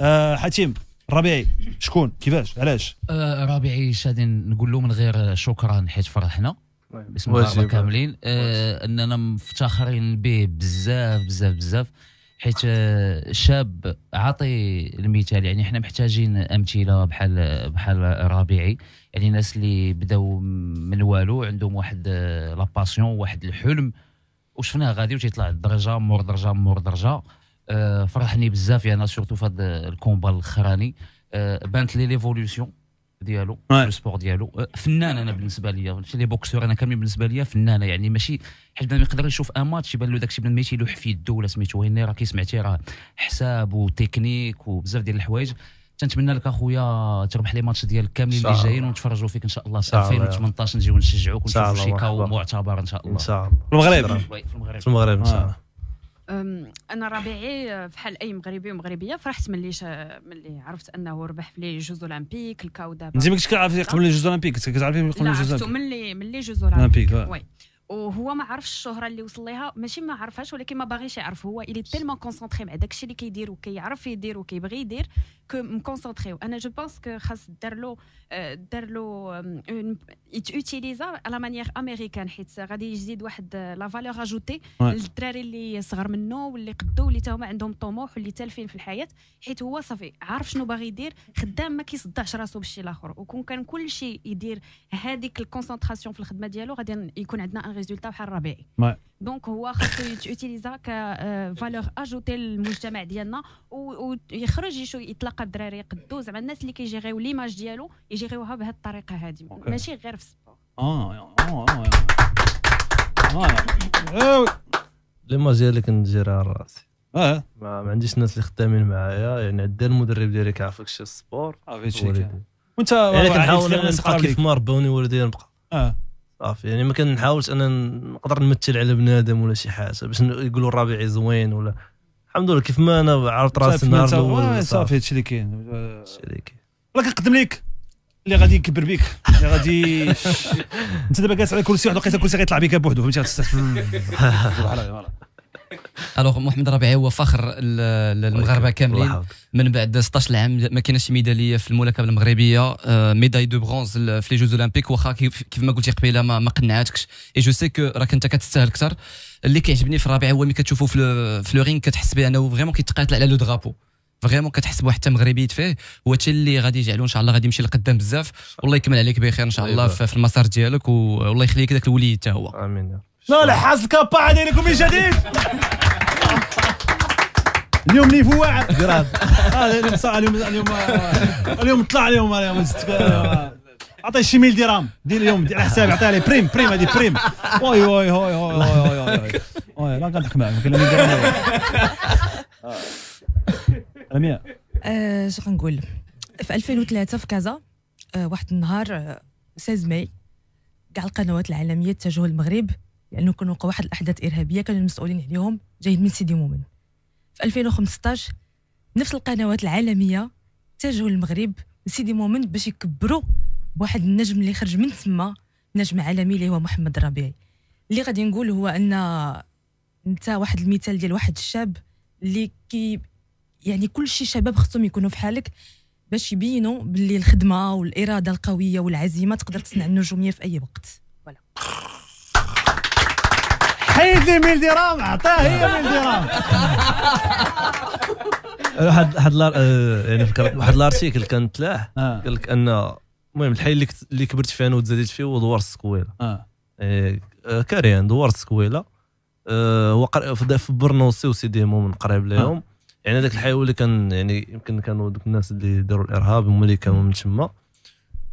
آه حاتم الربيعي شكون كيفاش علاش آه شادي نقول له من غير شكرا حيت فرحنا بسم الله كاملين آه اننا مفتخرين به بزاف بزاف بزاف حيت آه، شاب عاطي المثال يعني حنا محتاجين امثله بحال بحال ربيعي يعني الناس اللي بداو من والو عندهم واحد آه، لاباسيون واحد الحلم وشفناه غادي وتيطلع درجه مور درجه مور درجه آه، فرحني بزاف يعني سورتو في هذا الكومبا الاخراني بانت لي ليفولوسيون ديالو سبور ديالو أه، فنان انا بالنسبه ليا ماشي لي بوكسور انا كامل بالنسبه ليا فنان يعني ماشي حيت بنادم يقدر يشوف ان ماتش يبان له داكشي بنادم ما يتيلوح في يدو ولا سميتو هنا راه كي سمعتي راه حساب وتكنيك وبزاف ديال الحوايج تنتمنى لك اخويا تربح لي ماتش ديالك كاملين اللي جايين ونتفرجوا فيك ان شاء الله 2018 نجيو نشجعوك ونشوفوا شي كاو معتبر ان شاء الله ان شاء الله في المغرب في المغرب ان شاء الله انا ربيعي بحال آه، اي مغربي ومغربيه فرحت ملي ملي عرفت انه ربح في لي جوز اولمبيك دابا انت ما كنتش كتعرفي قبل لي جوز اولمبيك كنت كتعرفي قبل لي جوز اولمبيك ملي ملي جوز اولمبيك آه. وي وهو ما عرفش الشهره اللي وصل ليها ماشي ما عرفهاش ولكن ما باغيش يعرف هو الي تيلمون كونسونطري مع داكشي اللي كيدير وكيعرف يدير وكيبغي يدير مكونسونتريو انا جو بونس كو خاص دار له دار له يتوتيليزا على مانيير امريكان حيت غادي يزيد واحد لا اجوتي للدراري اللي صغر منه واللي قدو واللي تا هما عندهم طموح واللي تالفين في الحياه حيت هو صافي عارف شنو باغي يدير خدام ما كيصدعش راسو بالشي الاخر وكون كان كل شيء يدير هذيك الكونسونطراسيون في الخدمه ديالو غادي يكون عندنا ان ريزولتا بحال ربيعي دونك هو خاصو يتوتيليزا كفالور اجوتي للمجتمع ديالنا ويخرج يشو يتلاقى الدراري قدو زعما الناس اللي كيجيغيو ليماج ديالو يجيغيوها بهذه الطريقه هذه ماشي غير في السبور اه اه اه ليماج ديالك نديرها راسي اه ما, ما عنديش الناس اللي خدامين معايا يعني عندها المدرب ديالي كيعرفك شي السبور وانت يعني كنحاول نبقى كيف ما ربوني والدي نبقى اه, آه. آه. صافي يعني ما كنحاولش انا نقدر نمثل على بنادم ولا شي حاجه باش يقولوا الربيعي زوين ولا الحمد لله كيف ما انا عرفت راسي النهار صافي هادشي اللي كاين هادشي اللي كاين الله كنقدم لك اللي غادي يكبر بيك اللي غادي انت دابا جالس على كرسي واحد لقيت كرسي غيطلع بيك بوحدو فهمتي غتستافد الوغ محمد ربيعي هو فخر المغاربه كاملين من بعد 16 عام ما كاينش ميداليه في الملاكمه المغربيه آه، ميداي دو برونز في لي جوز اولمبيك واخا كيف ما قلتي قبيله ما, ما اي جو سي كو راك انت كتستاهل اكثر اللي كيعجبني في ربيعي هو ملي كتشوفو في لو رينغ كتحس بانه فريمون كيتقاتل على لو درابو فريمون كتحس بواحد مغربي يتفاه هو حتى اللي غادي يجعلو ان شاء الله غادي يمشي لقدام بزاف والله يكمل عليك بخير ان شاء الله أيوة. في المسار ديالك والله يخليك داك الوليد حتى هو امين صالح حاس الكابا عاد لكم من جديد اليوم نيفو واعر اليوم اليوم اليوم اليوم طلع اليوم اليوم عطيه شي ميل درهم دير اليوم على حسابي عطيه لي بريم بريم هذه بريم وي وي وي وي وي وي لا غنضحك معاك كلامي رمية اش غنقول في 2003 في كازا أه، واحد النهار 16 أه، ماي كاع القنوات العالميه اتجهوا للمغرب لانه كانوا وقع واحد الاحداث ارهابيه كانوا المسؤولين عليهم جايين من سيدي مؤمن في 2015 نفس القنوات العالميه اتجهوا للمغرب لسيدي مؤمن باش يكبروا بواحد النجم اللي خرج من تما نجم عالمي اللي هو محمد الربيعي اللي غادي نقول هو ان انت واحد المثال ديال واحد الشاب اللي كي يعني كل شي شباب خصهم يكونوا في حالك باش يبينوا باللي الخدمه والاراده القويه والعزيمه تقدر تصنع النجوميه في اي وقت حيد لي 100 درهم عطاه هي 100 درهم واحد واحد يعني فكرت واحد الارتيكل كان تلاح آه. قال لك ان المهم الحي اللي كبرت فيه انا وتزاديت فيه هو دوار السكويله آه. يعني، أه، كاريان دوار السكويله هو في برنوسي وسيدي من قريب لهم يعني هذاك الحي اللي كان يعني يمكن كانوا دوك الناس اللي داروا الارهاب هما اللي كانوا من تما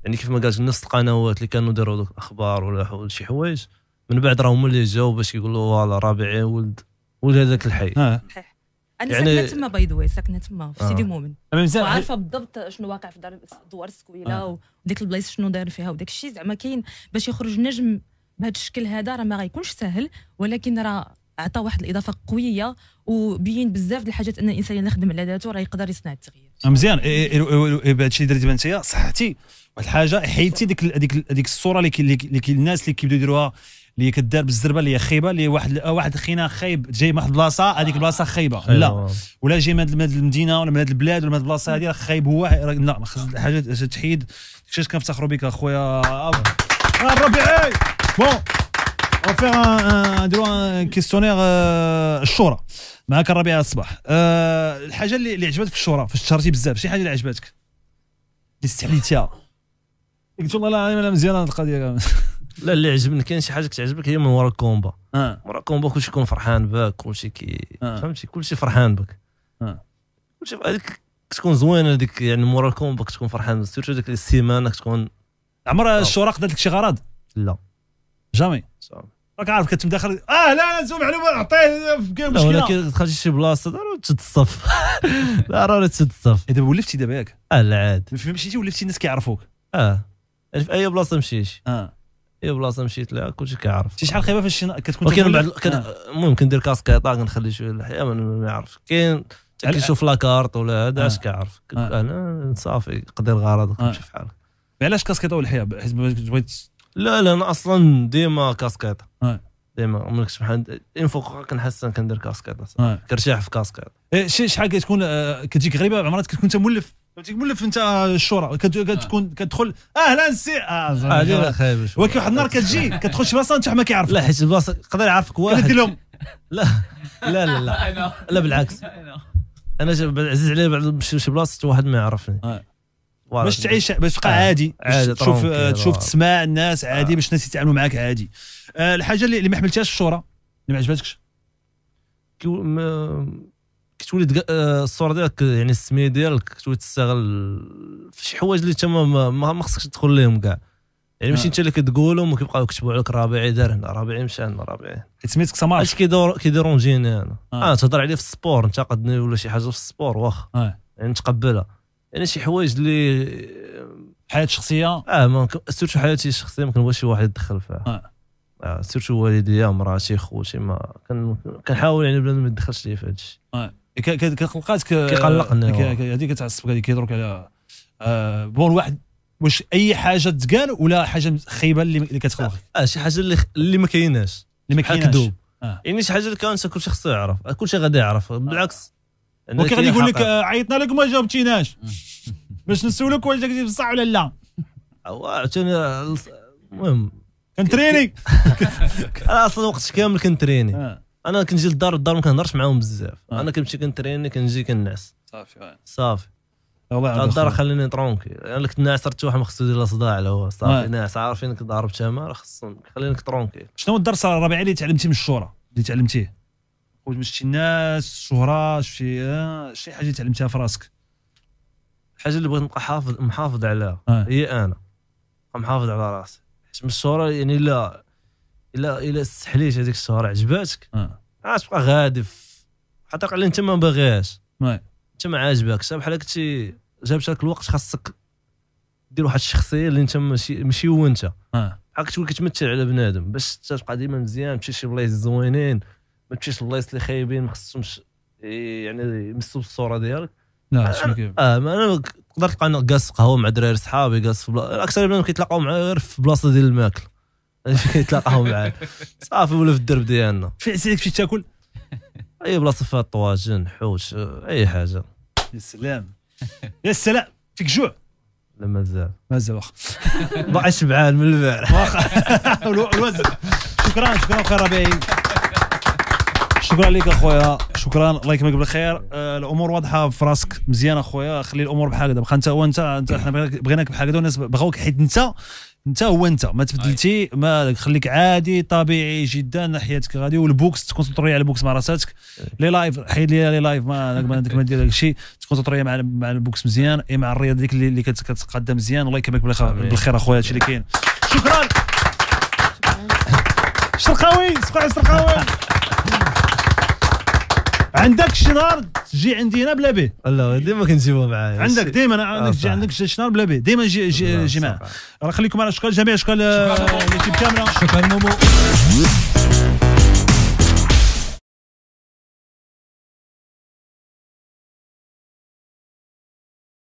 يعني كيف ما قالت الناس القنوات اللي كانوا داروا دوك الاخبار ولا شي حوايج من بعد راهم هما اللي جاو باش يقولوا فوالا ربيعي ولد ولد هذاك الحي صحيح انا يعني... ساكنه تما باي ذا ساكنه تما في آه. سيدي مؤمن وعارفه بالضبط شنو واقع في دار دوار السكويله آه. وديك البلايص شنو داير فيها وداك الشيء زعما كاين باش يخرج نجم بهذا الشكل هذا راه ما غيكونش سهل ولكن راه عطى واحد الاضافه قويه وبين بزاف د الحاجات ان الانسان اللي خدم على ذاته راه يقدر يصنع التغيير مزيان بهذا الشيء اللي درتي انت صحتي واحد الحاجه حيدتي ديك ديك الصوره اللي الناس اللي كيبداو يديروها اللي كدار بالزربه اللي هي خايبه اللي واحد واحد خينا خايب جاي من واحد البلاصه هذيك البلاصه خايبه لا ولا جاي من هذه المدينه ولا من هذه البلاد ولا من هذه البلاصه هذه خايب هو لا حاجه تحيد كيفاش كنفتخروا بك اخويا الربيعي بون اون فيغ نديرو ان كيستيونير الشورى معاك الربيع الصباح آه، الحاجه اللي, اللي عجبتك في الشورى فاش تشهرتي بزاف شي حاجه اللي عجبتك اللي استحليتيها قلت والله انا مزيانه هذه القضيه لا اللي عجبني كاين شي حاجه كتعجبك هي من ورا الكومبا آه. ورا الكومبا كلشي يكون فرحان بك كلشي كي آه. فهمتي كلشي فرحان بك آه. كلشي هذيك كتكون زوينه هذيك يعني مورا الكومبا كتكون فرحان سيرتو ديك السيمانه كتكون عمر آه. الشراق دارت لك شي غرض؟ لا جامي راك عارف كتمداخل اه لا لا زوم معلومه عطيه في مشكله ولكن دخلتي شي بلاصه ضروري تشد الصف ضروري تشد الصف دابا ولفتي دابا ياك اه لا عاد فين مشيتي ولفتي الناس كيعرفوك اه يعني في اي بلاصه مشيتي اه اي بلاصه مشيت لها كلشي كيعرف شي شحال خايبه فاش كتكون ولكن بعد آه. المهم كندير كاسكيطه كنخلي شويه الحياه ما نعرف كاين كيشوف لاكارت ولا هذا آه. اش كيعرف آه. انا صافي قدر غرضك مشي فحالك علاش كاسكيطه والحياة حيت بغيت لا لا انا اصلا ديما كاسكيطه ديما عمرك سبحان ان فوق كنحسن كندير كاسكيطه كنرتاح في كاسكيطا إيه، شي شحال كتكون كتجيك غريبه عمرك كتكون انت مولف فهمتيك مولف انت الشورى كتكون آه. كتدخل اهلا سي اه, آه،, آه، خايب ولكن واحد النهار كتجي كتدخل شي بلاصه انت ما كيعرفك لا حيت البلاصه يقدر يعرفك واحد كدير لهم لا لا لا لا لا بالعكس انا عزيز عليا بعض شي بلاصه واحد ما يعرفني باش تعيش باش تبقى عادي عادي تشوف تشوف تسمع الناس عادي باش الناس يتعاملوا معاك عادي الحاجه اللي ما حملتهاش الشورى اللي ما عجبتكش كتولي آه، الصوره ديالك يعني السميه ديالك كتولي تستغل في شي حوايج اللي انت ما خصكش تدخل لهم كاع يعني ماشي آه. انت اللي كتقولهم وكيبقاو يكتبوا عليك رابعي دار هنا رابعي مشى هنا ربيعي سميتك سمار اش كيدور كيديرونجيني انا اه, آه تهضر عليه في السبور انتقدني ولا شي حاجه في السبور واخا آه. يعني نتقبلها يعني شي حوايج اللي حياه الشخصيه اه ما سيرتو حياتي الشخصيه ما كنبغيش شي واحد يدخل فيها اه, آه سيرتو والديا مراتي خوتي ما كنحاول يعني بلا ما يدخلش ليا في هذا الشيء آه. كتلقاتك كيقلقنا هذه كتعصبك هذه كيهضروك على آه، بون واحد واش اي حاجه تقال ولا حاجه خايبه اللي كتخلق آه،, اه شي حاجه اللي اللي ما كايناش اللي ما كايناش كذوب آه. يعني شي حاجه كان كل شخص يعرف كل شيء غادي يعرف بالعكس وكي غادي يقول لك عيطنا لك ما جاوبتيناش باش نسولك واش داكشي بصح ولا لا هو عاوتاني المهم كنتريني انا اصلا وقت كامل كنتريني انا كنجي للدار الدار ما كنهضرش معاهم بزاف آه. انا كنمشي كنتريني كنجي كنعس صافي صافي الله يعطيك الدار خليني ترونكي انا كنت ناعس واحد ما خصو يدير صداع على هو صافي ناعس عارفينك ضارب تمار خصهم خلينك ترونكي شنو الدرس الربيعي اللي تعلمتي من الشهره اللي تعلمتيه خرج الناس الشهره شي آه، شي حاجه تعلمتها في راسك الحاجه اللي بغيت نبقى حافظ محافظ عليها آه. هي انا محافظ على راسي حيت من الشهره يعني لا الا الا استحليت هذيك الشهر عجباتك غتبقى آه. غادي خاطر على انت ما باغيهاش انت ما عاجبكش بحال كنتي جابت لك الوقت خاصك دير واحد الشخصيه اللي انت ماشي ماشي هو انت آه. بحال كتولي كتمثل على بنادم باش تبقى ديما مزيان تمشي شي بلايص زوينين ما تمشيش لبلايص اللي خايبين ما خصهمش إيه، يعني يمسوا بالصوره ديالك لا هادشي ما اه ما انا تقدر تلقى انا جالس في قهوه مع دراري صحابي جالس في بلا... اكثر منهم كيتلاقاو معايا غير في بلاصه ديال الماكل يتلاقاو معاه صافي ولا في الدرب ديالنا في عسلك شي تاكل اي بلاصه فيها طواجن حوش اي حاجه يا سلام يا سلام فيك جوع لا مازال مازال واخا باقي شبعان من البارح واخا الوزن شكرا شكرا خير ربيعي شكرا لك اخويا شكرا الله يكملك بالخير آه الامور واضحه في راسك مزيان اخويا خلي الامور بحال هكذا بقى انت هو انت انت حنا بغيناك بحال هكذا والناس بغاوك حيت انت انت هو انت ما تبدلتي ما خليك عادي طبيعي جدا حياتك غادي والبوكس تكونسونطري على البوكس مع راساتك لي لايف حيد لي لي لايف ما ما دير داك الشيء تكونسونطري مع مع البوكس مزيان اي مع الرياضه ديك اللي كتقدم مزيان الله يكملك بالخير اخويا هادشي اللي كاين شكرا شرقاوي سقع شرقاوي عندك شنار تجي عندي هنا بلا بي لا ديما كنجيبو معايا عندك ديما عندك تجي عندك شنار بلا بي ديما جي جي, جي راه خليكم على آه، شكرا جميع شكرا الكتاب كامله شكرا مومو